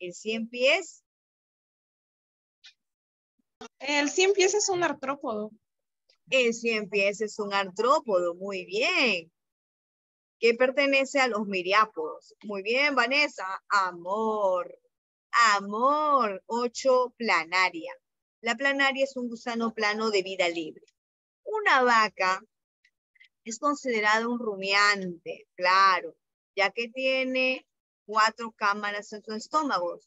El cien pies el cien pies es un artrópodo. El cien pies es un artrópodo, muy bien. Que pertenece a los miriápodos. Muy bien, Vanessa. Amor. Amor. Ocho, planaria. La planaria es un gusano plano de vida libre. Una vaca es considerada un rumiante, claro, ya que tiene cuatro cámaras en su estómago.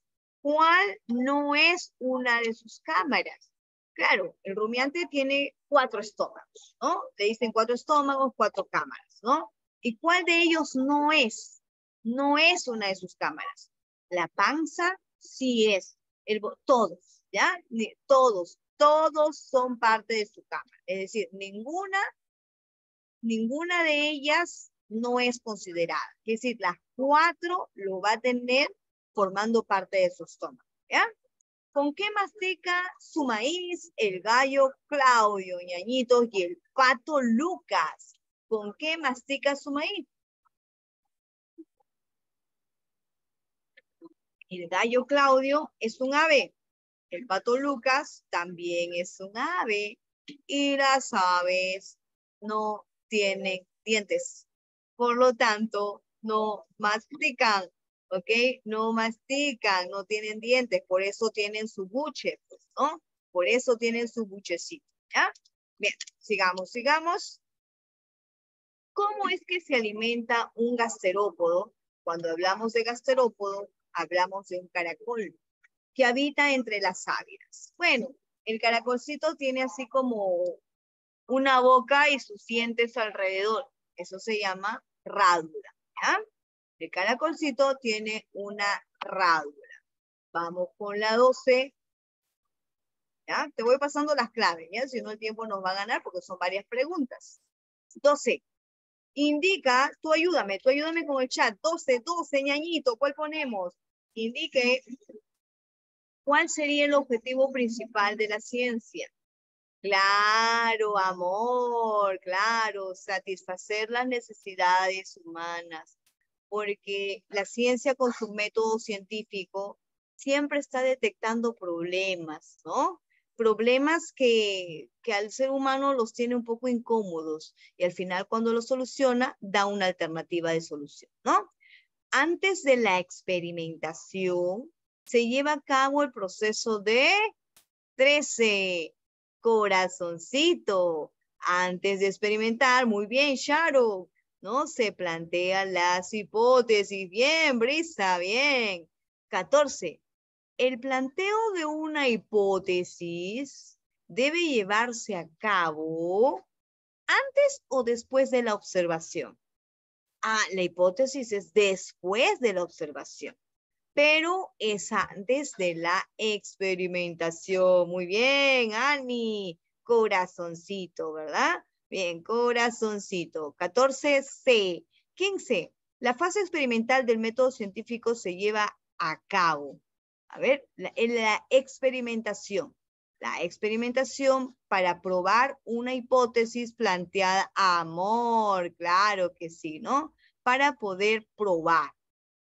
¿Cuál no es una de sus cámaras? Claro, el rumiante tiene cuatro estómagos, ¿no? Le dicen cuatro estómagos, cuatro cámaras, ¿no? ¿Y cuál de ellos no es? No es una de sus cámaras. La panza sí es. El, todos, ¿ya? Todos, todos son parte de su cámara. Es decir, ninguna, ninguna de ellas no es considerada. Es decir, las cuatro lo va a tener formando parte de su estómago. ¿ya? ¿Con qué mastica su maíz el gallo Claudio, ñañito, y el pato Lucas? ¿Con qué mastica su maíz? El gallo Claudio es un ave. El pato Lucas también es un ave. Y las aves no tienen dientes. Por lo tanto, no mastican ¿ok? No mastican, no tienen dientes, por eso tienen su buche, pues, ¿no? Por eso tienen su buchecito, ¿ya? Bien, sigamos, sigamos. ¿Cómo es que se alimenta un gasterópodo? Cuando hablamos de gasterópodo, hablamos de un caracol que habita entre las águilas. Bueno, el caracolcito tiene así como una boca y sus dientes alrededor. Eso se llama rádula. ¿ya? El caracolcito tiene una rádula. Vamos con la 12. ¿Ya? Te voy pasando las claves, si no el tiempo nos va a ganar porque son varias preguntas. 12. Indica, tú ayúdame, tú ayúdame con el chat. 12, 12, ñañito, ¿cuál ponemos? Indique cuál sería el objetivo principal de la ciencia. Claro, amor, claro, satisfacer las necesidades humanas porque la ciencia con su método científico siempre está detectando problemas, ¿no? Problemas que, al ser humano los tiene un poco incómodos y al final cuando lo soluciona da una alternativa de solución, ¿no? Antes de la experimentación se lleva a cabo el proceso de 13, corazoncito. Antes de experimentar, muy bien, Sharo, ¿no? Se plantean las hipótesis. Bien, Brisa, bien. 14. El planteo de una hipótesis debe llevarse a cabo antes o después de la observación. Ah, la hipótesis es después de la observación, pero es antes de la experimentación. Muy bien, Ani, corazoncito, ¿verdad? Bien, corazoncito. 14C. 15. La fase experimental del método científico se lleva a cabo. A ver, la, en la experimentación. La experimentación para probar una hipótesis planteada amor, claro que sí, ¿no? Para poder probar.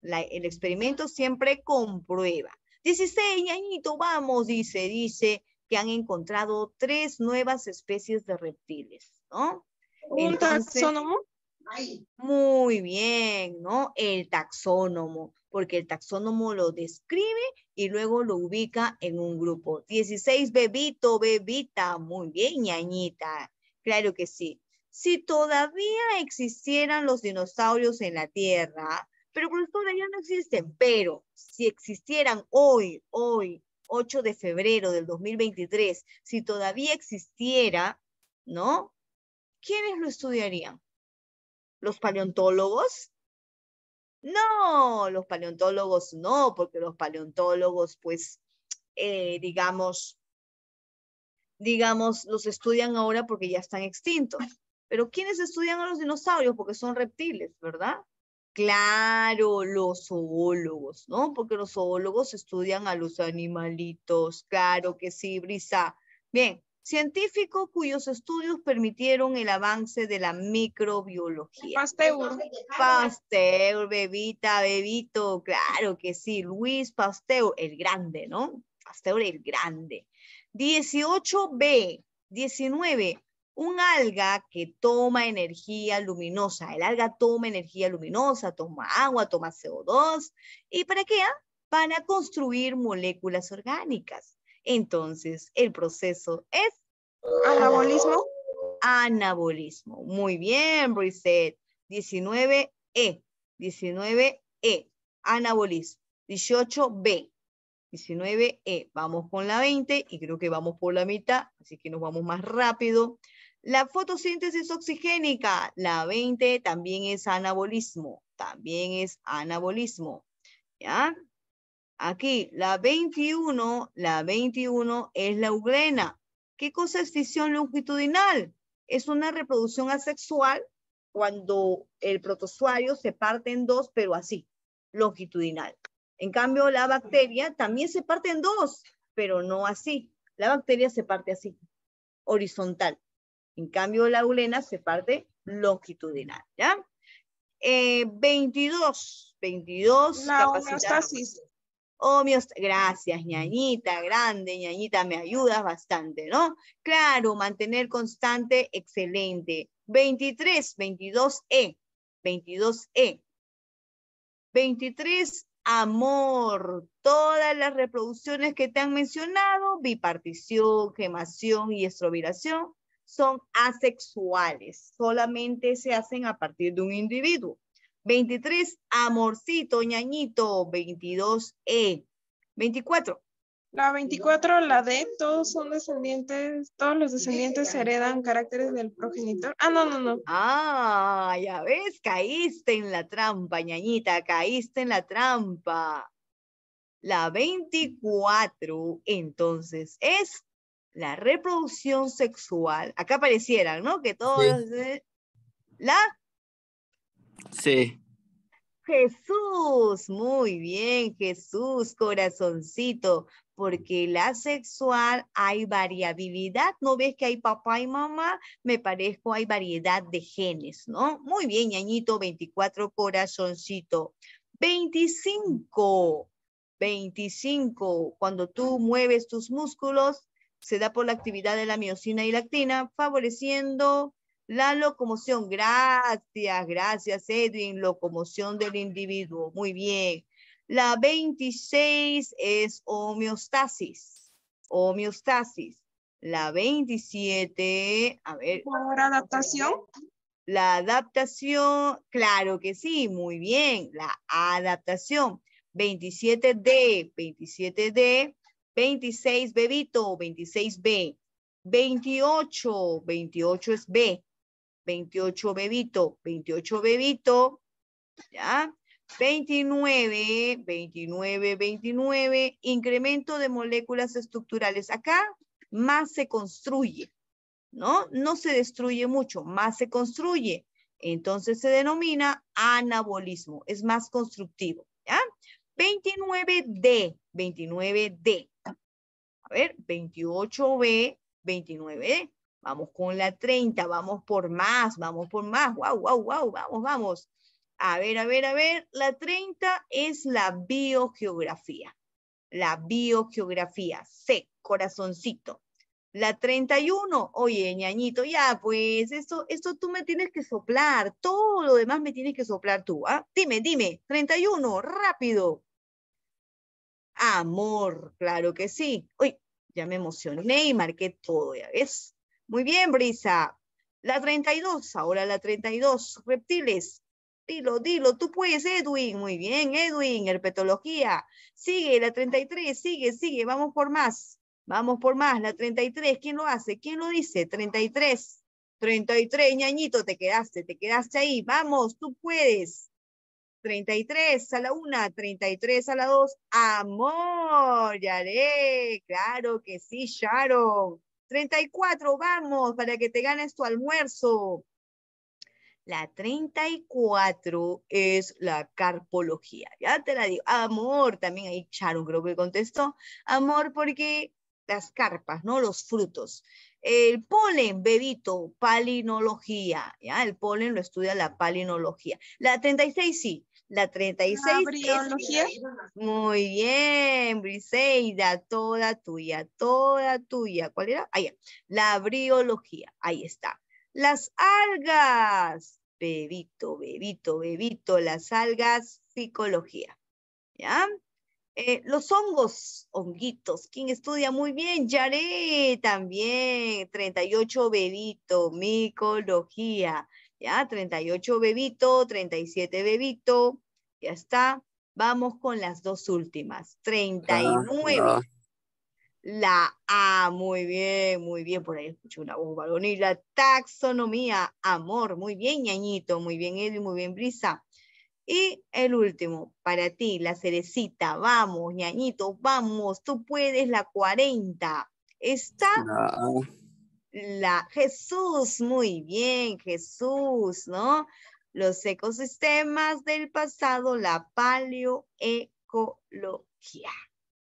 el experimento siempre comprueba. 16, ñañito, vamos, dice, dice que han encontrado tres nuevas especies de reptiles. ¿no? Un taxónomo. Muy bien, ¿no? El taxónomo, porque el taxónomo lo describe y luego lo ubica en un grupo. 16, bebito, bebita, muy bien, ñañita. Claro que sí. Si todavía existieran los dinosaurios en la Tierra, pero por pues todavía no existen, pero si existieran hoy, hoy, 8 de febrero del 2023, si todavía existiera, ¿no? ¿quiénes lo estudiarían? ¿Los paleontólogos? No, los paleontólogos no, porque los paleontólogos, pues, eh, digamos, digamos, los estudian ahora porque ya están extintos. Pero ¿quiénes estudian a los dinosaurios? Porque son reptiles, ¿verdad? Claro, los zoólogos, ¿no? Porque los zoólogos estudian a los animalitos. Claro que sí, Brisa. Bien, científico cuyos estudios permitieron el avance de la microbiología. Pasteur. Pasteur, bebita, bebito, claro que sí, Luis Pasteur, el grande, ¿no? Pasteur el grande. 18b, 19, un alga que toma energía luminosa. El alga toma energía luminosa, toma agua, toma CO2. ¿Y para qué? Para construir moléculas orgánicas. Entonces, el proceso es... Anabolismo. Anabolismo. Muy bien, Brissette. 19E. 19E. E, anabolismo. 18B. 19E. E. Vamos con la 20 y creo que vamos por la mitad, así que nos vamos más rápido. La fotosíntesis oxigénica, la 20 también es anabolismo, también es anabolismo. ¿Ya? Aquí, la 21, la 21 es la uglena. ¿Qué cosa es fisión longitudinal? Es una reproducción asexual cuando el protozoario se parte en dos, pero así, longitudinal. En cambio, la bacteria también se parte en dos, pero no así. La bacteria se parte así, horizontal. En cambio, la ulena se parte longitudinal, ¿ya? 22, eh, 22. Oh, mios, gracias, ñañita, grande, ñañita, me ayudas bastante, ¿no? Claro, mantener constante, excelente. 23, 22E, 22E. 23, amor. Todas las reproducciones que te han mencionado, bipartición, gemación y estrobilación, son asexuales. Solamente se hacen a partir de un individuo. 23, amorcito, ñañito, 22E. 24. La 24, la D, todos son descendientes, todos los descendientes heredan caracteres del progenitor. Ah, no, no, no. Ah, ya ves, caíste en la trampa, ñañita, caíste en la trampa. La 24, entonces, es la reproducción sexual. Acá parecieran, ¿no? Que todos... Eh, la Sí. Jesús, muy bien, Jesús, corazoncito, porque la sexual hay variabilidad, ¿no ves que hay papá y mamá? Me parezco, hay variedad de genes, ¿no? Muy bien, ñañito, 24, corazoncito. 25, 25, cuando tú mueves tus músculos, se da por la actividad de la miocina y lactina, favoreciendo la locomoción, gracias, gracias Edwin, locomoción del individuo, muy bien. La 26 es homeostasis, homeostasis. La 27, a ver. ¿Por adaptación? La adaptación, claro que sí, muy bien, la adaptación. 27D, 27D, 26 bebito, 26B, 28, 28 es B, 28 bebito, 28 bebito, ¿ya? 29, 29, 29, incremento de moléculas estructurales. Acá más se construye, ¿no? No se destruye mucho, más se construye. Entonces se denomina anabolismo, es más constructivo, ¿ya? 29D, 29D. A ver, 28B, 29D vamos con la 30, vamos por más, vamos por más, wow, wow, wow, vamos, vamos. A ver, a ver, a ver, la 30 es la biogeografía, la biogeografía, sé, corazoncito. La 31, oye, ñañito, ya, pues, eso esto tú me tienes que soplar, todo lo demás me tienes que soplar tú, ¿ah? Dime, dime, 31, rápido. Amor, claro que sí. Uy, ya me emocioné y marqué todo, ya ves. Muy bien, Brisa. La 32, ahora la 32, reptiles. Dilo, dilo, tú puedes, Edwin. Muy bien, Edwin, herpetología. Sigue, la 33, sigue, sigue, vamos por más. Vamos por más, la 33, ¿quién lo hace? ¿Quién lo dice? 33, 33, ñañito, te quedaste, te quedaste ahí. Vamos, tú puedes. 33 a la 1, 33 a la 2. Amor, ya le, claro que sí, Sharon. 34, vamos, para que te ganes tu almuerzo. La 34 es la carpología. Ya te la digo. Amor, también ahí Charo creo que contestó. Amor, porque las carpas, ¿no? Los frutos. El polen, bebito, palinología. ¿ya? El polen lo estudia la palinología. La 36 sí. La 36 Briología. Muy bien, Briseida, toda tuya, toda tuya. ¿Cuál era? Ah, la briología, ahí está. Las algas, bebito, bebito, bebito, las algas, psicología. ¿Ya? Eh, los hongos, honguitos, ¿quién estudia muy bien, Yaré también, 38 bebito, micología. ¿ya? 38 bebito, 37 bebito, ya está. Vamos con las dos últimas, 39. Ah, la A, muy bien, muy bien, por ahí escucho una voz y La taxonomía, amor, muy bien, ñañito, muy bien, Edwin, muy bien, Brisa. Y el último, para ti, la cerecita, vamos, ñañito, vamos, tú puedes la 40. Está ah la Jesús, muy bien, Jesús, ¿no? Los ecosistemas del pasado, la paleoecología.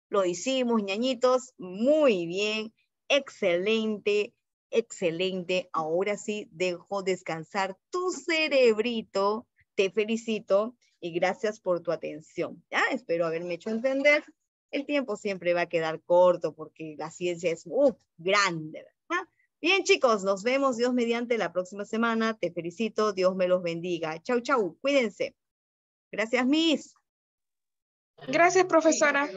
Lo hicimos, ñañitos, muy bien, excelente, excelente. Ahora sí, dejo descansar tu cerebrito. Te felicito y gracias por tu atención. ¿ya? Espero haberme hecho entender. El tiempo siempre va a quedar corto porque la ciencia es muy uh, grande. Bien, chicos, nos vemos Dios mediante la próxima semana. Te felicito, Dios me los bendiga. Chau, chau, cuídense. Gracias, Miss. Gracias, profesora.